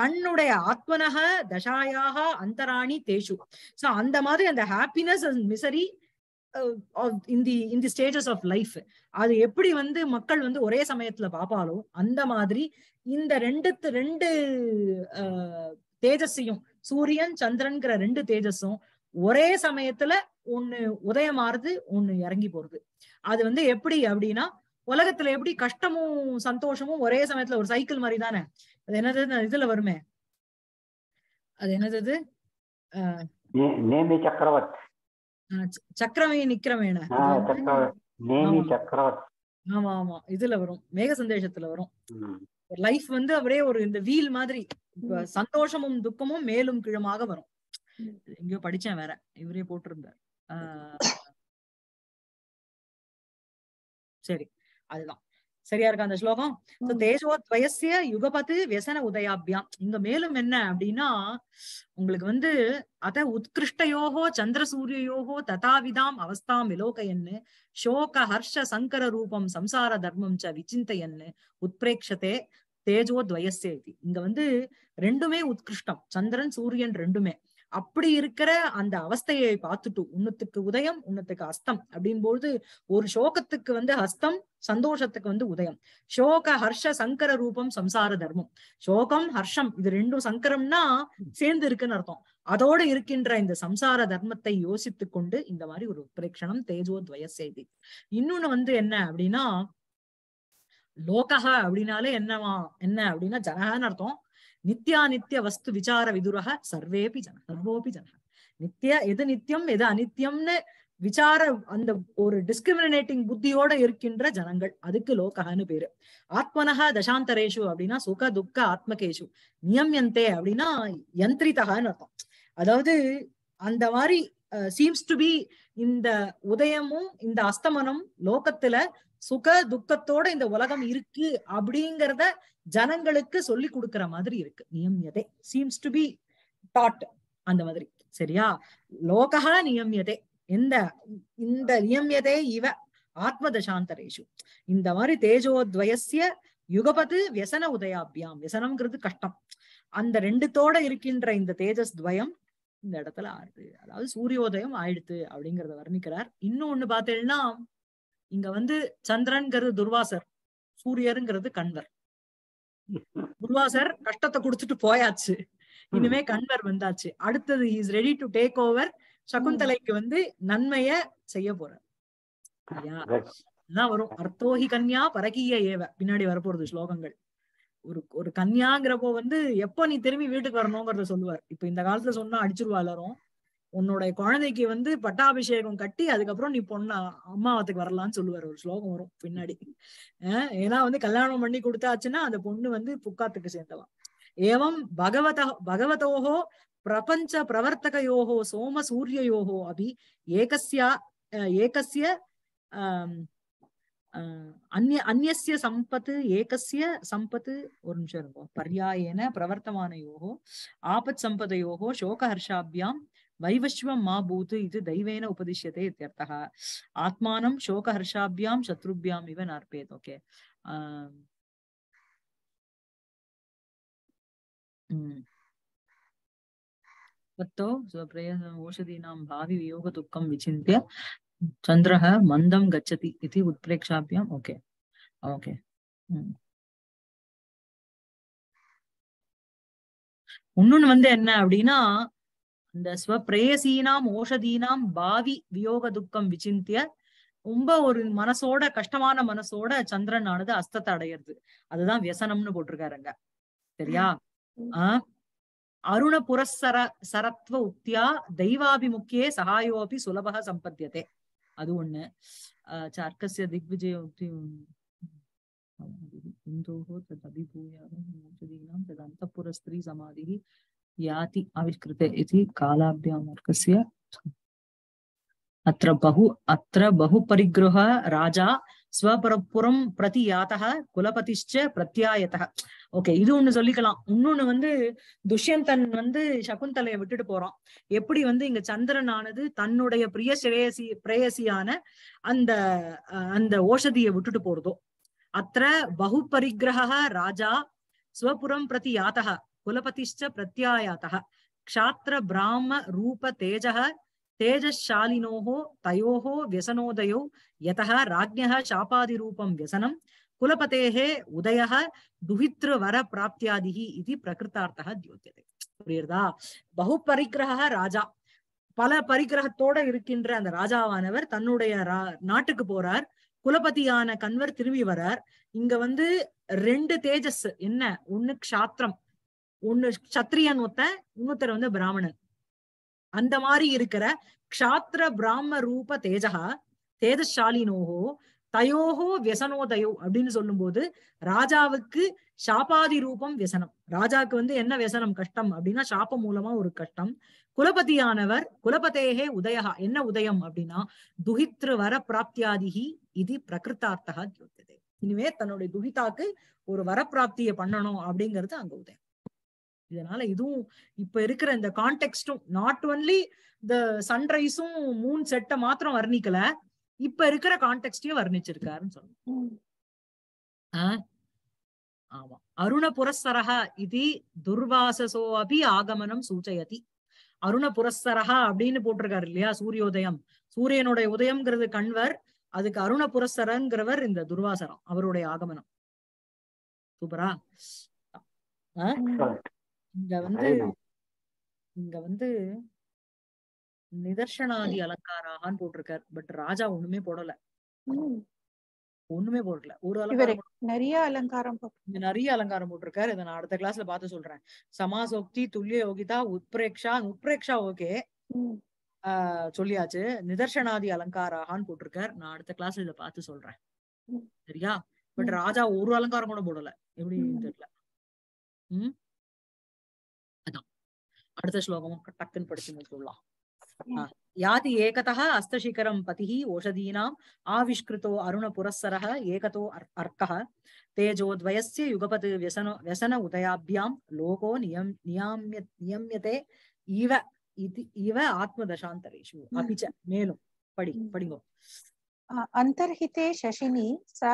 தன்னுடைய ஆத்மனக தசாயாக அந்தராணி தேஷு சோ அந்த மாதிரி அந்த ஹாப்பினஸ் அண்ட் மிசரி இந்த தி ஸ்டேஜஸ் ஆஃப் லைஃப் அது எப்படி வந்து மக்கள் வந்து ஒரே சமயத்துல பாப்பாலோ அந்த மாதிரி இந்த ரெண்டு ரெண்டு uh, தேஜஸையும் சூரியன் சந்திரன்கிற ரெண்டு தேஜஸும் ஒரே சமயத்துல ஒண்ணு உதயமாறுது ஒண்ணு இறங்கி போறது அது வந்து எப்படி அப்படின்னா உலகத்துல எப்படி கஷ்டமும் சந்தோஷமும் ஒரே சமயத்துல ஒரு சைக்கிள் மாதிரி தானே அது என்னது இதுல வருமே அது என்னது சக்கரவர்த்தி சக்கரமே நிக்கிறமேன ஆமா ஆமா இதுல வரும் மேக சந்தேஷத்துல வரும் லைஃப் வந்து அப்படியே ஒரு இந்த வீல் மாதிரி சந்தோஷமும் துக்கமும் மேலும் கிழமாக வரும் எங்கயோ படிச்சேன் வேற இவரே போட்டிருந்தார் சரி அதுதான் சரியா இருக்கா அந்த ஸ்லோகம் துவயசிய யுகபத்து வியசன உதயாபியாம் இங்க மேலும் என்ன அப்படின்னா உங்களுக்கு வந்து அத உத்கிருஷ்டயோகோ சந்திர சூரியோகோ ததாவிதாம் அவஸ்தாம் விலோகையன்னு சோக ஹர்ஷ சங்கர ரூபம் சம்சார தர்மம் ச விச்சிந்தையன்னு உத்பிரேக்ஷத்தே தேஜோத்வயசிய இது இங்க வந்து ரெண்டுமே உத்கிருஷ்டம் சந்திரன் சூரியன் ரெண்டுமே அப்படி இருக்கிற அந்த அவஸ்தையை பார்த்துட்டு உன்னத்துக்கு உதயம் உன்னத்துக்கு அஸ்தம் அப்படின்போது ஒரு சோகத்துக்கு வந்து ஹஸ்தம் சந்தோஷத்துக்கு வந்து உதயம் சோக ஹர்ஷ சங்கர ரூபம் சம்சார தர்மம் சோகம் ஹர்ஷம் இது ரெண்டும் சங்கரம்னா சேர்ந்து இருக்குன்னு அர்த்தம் அதோடு இருக்கின்ற இந்த சம்சார தர்மத்தை யோசித்து கொண்டு இந்த மாதிரி ஒரு பிரேட்சணம் தேஜோ துவய செய்தி இன்னொன்னு வந்து என்ன அப்படின்னா லோகஹ அப்படின்னாலே என்னவா என்ன அப்படின்னா ஜனகான்னு அர்த்தம் நித்தியானித்திய வஸ்து விசார விதுரக சர்வேபி ஜன சர்வோபி ஜன நித்திய எது நித்தியம் எது அனித்யம்னு விசார அந்த ஒரு டிஸ்கிரிமினேட்டிங் புத்தியோட இருக்கின்ற ஜனங்கள் அதுக்கு லோகஹான்னு பேரு ஆத்மனஹா தசாந்தரேஷு அப்படின்னா சுக துக்க ஆத்மகேஷு நியம்யந்தே அப்படின்னா யந்திரிதகான்னு அர்த்தம் அதாவது அந்த மாதிரி சீம்ஸ் டு பி இந்த உதயமும் இந்த அஸ்தமனம் லோகத்துல சுக துக்கத்தோட இந்த உலகம் இருக்கு அப்படிங்கிறத ஜனங்களுக்கு சொல்லி கொடுக்கிற மாதிரி இருக்கு நியமியதே சீம்ஸ் டு பி டாட் அந்த மாதிரி சரியா லோகா நியமியதே எந்த இந்த நியமியதே இவ ஆத்ம தசாந்தரேஷு இந்த மாதிரி தேஜோத்வயசிய யுகபது வியசன உதயாபியாம் வியசனம்ங்கிறது கஷ்டம் அந்த ரெண்டுத்தோட இருக்கின்ற இந்த தேஜஸ் துவயம் இந்த இடத்துல ஆறுது அதாவது சூரியோதயம் ஆயிடுத்து அப்படிங்கறத வர்ணிக்கிறார் இன்னும் ஒண்ணு பார்த்தேன்னா இங்க வந்து சந்திரன்கிறது துர்வாசர் சூரியருங்கிறது கண்வர் சார் கஷ்டத்தை குடுத்துட்டு போயாச்சு இனிமே கண்வர் வந்தாச்சு அடுத்தது is ready to take over சகுந்தலைக்கு வந்து நன்மைய செய்ய போற வரும் அர்த்தோகி கன்யா பரகிய ஏவ பின்னாடி வரப்போறது ஸ்லோகங்கள் ஒரு ஒரு கன்யாங்கிறப்போ வந்து எப்போ நீ திரும்பி வீட்டுக்கு வரணுங்கிறத சொல்லுவார் இப்ப இந்த காலத்துல சொன்னா அடிச்சிருவா எல்லாரும் உன்னோட குழந்தைக்கு வந்து பட்டாபிஷேகம் கட்டி அதுக்கப்புறம் நீ பொண்ணு அம்மாவத்துக்கு வரலாம்னு சொல்லுவார் ஒரு ஸ்லோகம் வரும் பின்னாடி ஏன்னா வந்து கல்யாணம் பண்ணி கொடுத்தாச்சுன்னா அந்த பொண்ணு வந்து புக்காத்துக்கு சேர்ந்தவா ஏவம் பகவத பகவதோகோ பிரபஞ்ச பிரவர்த்தகையோகோ சோம யோகோ அபி ஏகசியா ஏகசிய அந்நிய அந்நிய சம்பத்து ஏகசிய சம்பத்து ஒரு நிமிஷம் இருக்கும் பர்யாயன பிரவர்த்தமான யோகோ ஆபத் யோகோ சோகஹர்ஷாபியாம் வைவஸ்வம் மா பூத்து இது தெய்வேன உபதிஷ்யத்தை இத்தியர்த்தா ஆத்மானம் ஹர்ஷாபியாம் சத்ருபியாம் இவ நார்பேத் ஓகே ओषधीनां भावि वियोगदुःखं विचिन्त्य चन्द्रः मन्दं गच्छति इति उत्प्रेक्षाभ्याम् ओके ओके இன்னொன்னு வந்து என்ன அப்படின்னா இந்த ஸ்வப்ரேயசீனாம் ஓஷதீனாம் பாவி வியோக துக்கம் விசிந்திய ரொம்ப ஒரு மனசோட கஷ்டமான மனசோட சந்திரன் ஆனது அஸ்தத்தை அடையிறது அதுதான் வியசனம்னு போட்டிருக்காருங்க சரியா ஆஹ் அருண புரஸ்சர சரத்வ உக்தியா தெய்வாபிமுக்கியே சகாயோபி சுலபக சம்பத்தியதே அது ஒண்ணு ஆஹ் சர்க்கசிய திக்விஜய உக்தி இந்தோகோ தத் அபிபூயாகம் தத் அந்த சமாதி याति आविष्कृते इति कालाभ्यामर्कस्य अत्र बहु अत्र பரிகிரக राजा ஸ்வபரப்புறம் பிரதி யாத்தக குலபதிஷ்ட பிரத்யாயத்தக ஓகே இது ஒண்ணு சொல்லிக்கலாம் இன்னொன்னு வந்து துஷ்யந்தன் வந்து சகுந்தலைய விட்டுட்டு போறோம் எப்படி வந்து இங்க சந்திரனானது தன்னுடைய பிரிய சிரேயசி பிரேயசியான அந்த அந்த ஓஷதியை விட்டுட்டு போறதோ அத்த பகுபரிகிரக ராஜா ஸ்வபுரம் பிரதி யாத்தக குலபதிஷ்ட பிரத்யாயாத்தக க்ஷாத்திர பிராம ரூப தேஜக தேஜசாலினோः तयोः व्यसनोदयौ ரூபம் வியசனம் शापादिरूपं உதய துஹித்ர வர दुहितृवरप्राप्त्यादिः இது प्रकृतार्थः द्योत्यते புரியுறதா பகு பரிகிரக ராஜா பல பரிகிரகத்தோட இருக்கின்ற அந்த ராஜாவானவர் தன்னுடைய நாட்டுக்கு போறார் குலபதியான கன்வர் திரும்பி வரார் இங்க வந்து ரெண்டு தேஜஸ் என்ன ஒண்ணு க்ஷாத்திரம் ஒன்னு சத்திரியன் ஒருத்தன் இன்னொருத்தர் வந்து பிராமணன் அந்த மாதிரி இருக்கிற கஷாத்திர பிராம ரூப தேஜகா தேஜசாலினோகோ தயோகோ வியசனோதயோ அப்படின்னு சொல்லும் போது ராஜாவுக்கு சாப்பாதி ரூபம் வியசனம் ராஜாவுக்கு வந்து என்ன வியசனம் கஷ்டம் அப்படின்னா சாப்பம் மூலமா ஒரு கஷ்டம் குலபதியானவர் குலபதேகே உதயா என்ன உதயம் அப்படின்னா துஹித்ரு வர பிராப்தியாதிகி இது பிரகிருத்தார்த்தகா இனிமே தன்னுடைய துஹிதாக்கு ஒரு வரப்பிராப்தியை பண்ணணும் அப்படிங்கிறது அங்க உதயம் இதனால இதுவும் இப்ப இருக்கிற இந்த கான்டெக்டும் நாட் ஒன்லி இந்த சன்ரைஸும் மூன் செட்டை மாத்திரம் வர்ணிக்கல இப்ப இருக்கிற கான்டெக்டையும் வர்ணிச்சிருக்காருன்னு சொல்லணும் ஆமா அருண புரஸ்தரகா இது துர்வாசசோ அபி ஆகமனம் சூச்சயதி அருண புரஸ்தரகா அப்படின்னு போட்டிருக்காரு இல்லையா சூரியோதயம் சூரியனுடைய உதயம்ங்கிறது கண்வர் அதுக்கு அருண புரஸ்தரங்கிறவர் இந்த துர்வாசரம் அவருடைய ஆகமனம் சூப்பரா இங்க வந்து இங்க வந்து நிதர்ஷனாதி அலங்காராகான்னு போட்டிருக்காரு பட் ராஜா ஒண்ணுமே போடல ஒண்ணுமே போடல ஒரு அலங்காரம் நிறைய அலங்காரம் நிறைய அலங்காரம் போட்டிருக்காரு இதை நான் அடுத்த கிளாஸ்ல பார்த்து சொல்றேன் சமாசோக்தி துல்லிய யோகிதா உத்ரேக்ஷா உத்ரேக்ஷா ஓகே ஆஹ் சொல்லியாச்சு நிதர்ஷனாதி அலங்காராகான்னு போட்டிருக்காரு நான் அடுத்த கிளாஸ் இதை பார்த்து சொல்றேன் சரியா பட் ராஜா ஒரு அலங்காரம் கூட போடல எப்படி தெரியல உம் அடுத்த ஸ்லோகம் டக்குன்னு படிச்சு முடிச்சுடலாம் யாதி ஏகதா அஸ்தசிகரம் பதி ஓஷதீனாம் ஆவிஷ்கிருதோ அருண ஏகதோ तेजो द्वयस्य युगपत् व्यसन व्यसन उदयाभ्यां लोको नियम नियाम्य नियम्यते इव इति इव आत्मदशान्तरेषु अपि शशिनी सा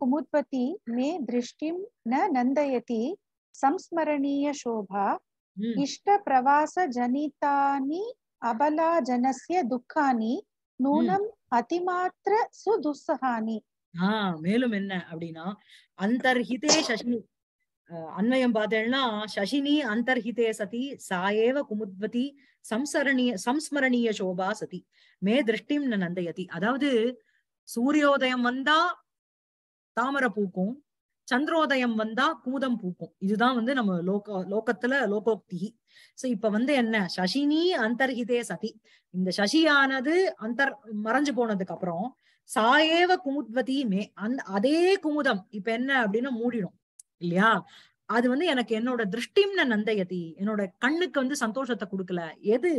कुमुद्वती मे दृष्टि न नन्दयति संस्मरणीय शोभा இஷ்ட பிரவாச ஜனிதானி அபலா ஜனசிய துக்கானி நூனம் அதிமாத்திர சுதுசகானி ஆஹ் மேலும் என்ன அப்படின்னா அந்தர்ஹிதே சசினி அன்வயம் பார்த்தேன்னா சசினி அந்தர்ஹிதே சதி சாயேவ குமுத்வதி சம்சரணிய சம்ஸ்மரணிய சோபா சதி மே திருஷ்டிம் நந்தயதி அதாவது சூரியோதயம் வந்தா தாமரை பூக்கும் சந்திரோதயம் வந்தா பூதம் பூக்கும் இதுதான் வந்து நம்ம லோக லோகத்துல லோகோக்தி சோ இப்ப வந்து என்ன சசினி அந்தர்ஹிதே சதி இந்த சசியானது அந்தர் மறைஞ்சு போனதுக்கு அப்புறம் சாயேவ குமுத்வதி மே அந்த அதே குமுதம் இப்ப என்ன அப்படின்னா மூடிடும் இல்லையா அது வந்து எனக்கு என்னோட திருஷ்டிம்ன நந்தயதி என்னோட கண்ணுக்கு வந்து சந்தோஷத்தை கொடுக்கல எது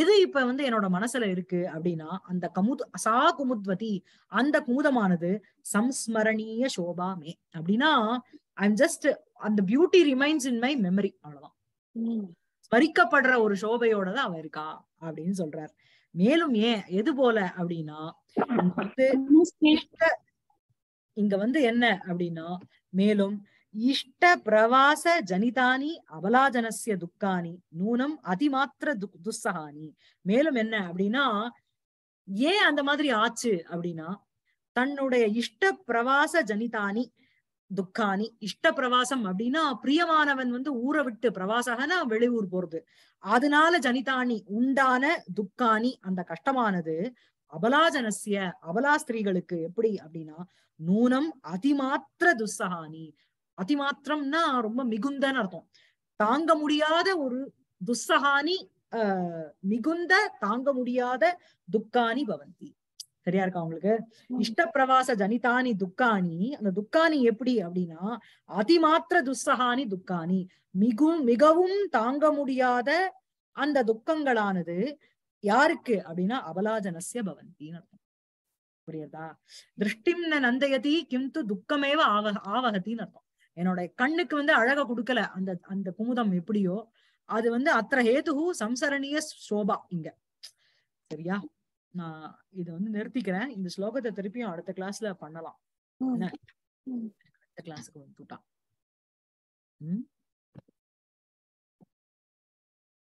எது இப்ப வந்து என்னோட மனசுல இருக்கு அப்படின்னா அந்த கமுத் அசா குமுத்வதி அந்த குமுதமானது சம்ஸ்மரணீய சோபாமே அப்படின்னா ஐம் ஜஸ்ட் அந்த beauty remains in my memory அவ்வளவுதான் ஸ்மரிக்கப்படுற ஒரு சோபையோட தான் அவ இருக்கா அப்படின்னு சொல்றார் மேலும் ஏன் எது போல அப்படின்னா இங்க வந்து என்ன அப்படின்னா மேலும் இஷ்ட பிரவாச ஜனிதானி அபலாஜனசிய దుఃఖాని நூனம் அதிமாத்திர துஸ்ஸகானி மேலும் என்ன அப்படின்னா ஏன் அந்த மாதிரி ஆச்சு அப்படின்னா தன்னுடைய இஷ்ட பிரவாச ஜனிதானி துக்கானி இஷ்ட பிரவாசம் அப்படின்னா பிரியமானவன் வந்து ஊரை விட்டு பிரவாசகனா வெளியூர் போறது அதனால ஜனிதானி உண்டான துக்கானி அந்த கஷ்டமானது அபலாஜனசிய அபலா ஸ்திரீகளுக்கு எப்படி அப்படின்னா நூனம் அதிமாத்திர துஸ்ஸகானி அதிமாத்திரம்னா ரொம்ப மிகுந்தன்னு அர்த்தம் தாங்க முடியாத ஒரு துஸ்ஸகானி மிகுந்த தாங்க முடியாத துக்கானி பவந்தி சரியா இருக்கா அவங்களுக்கு இஷ்ட பிரவாச ஜனிதானி துக்கானி அந்த துக்கானி எப்படி அப்படின்னா அதிமாத்திர துஸ்ஸகானி துக்கானி மிகு மிகவும் தாங்க முடியாத அந்த துக்கங்களானது யாருக்கு அப்படின்னா அபலாஜனசிய பவந்தின்னு அர்த்தம் புரியுதா திருஷ்டிம் நந்தயதி கிம்து துக்கமேவ ஆவ ஆவகத்தின்னு அர்த்தம் என்னோட கண்ணுக்கு வந்து அழக கொடுக்கல அந்த அந்த குமுதம் எப்படியோ அது வந்து அத்திர ஹேதுகு சம்சரணிய சோபா இங்க சரியா நான் இத வந்து நிறுத்திக்கிறேன் இந்த ஸ்லோகத்தை திருப்பியும் அடுத்த கிளாஸ்ல பண்ணலாம் அடுத்த கிளாஸ்க்கு வந்துட்டான் உம்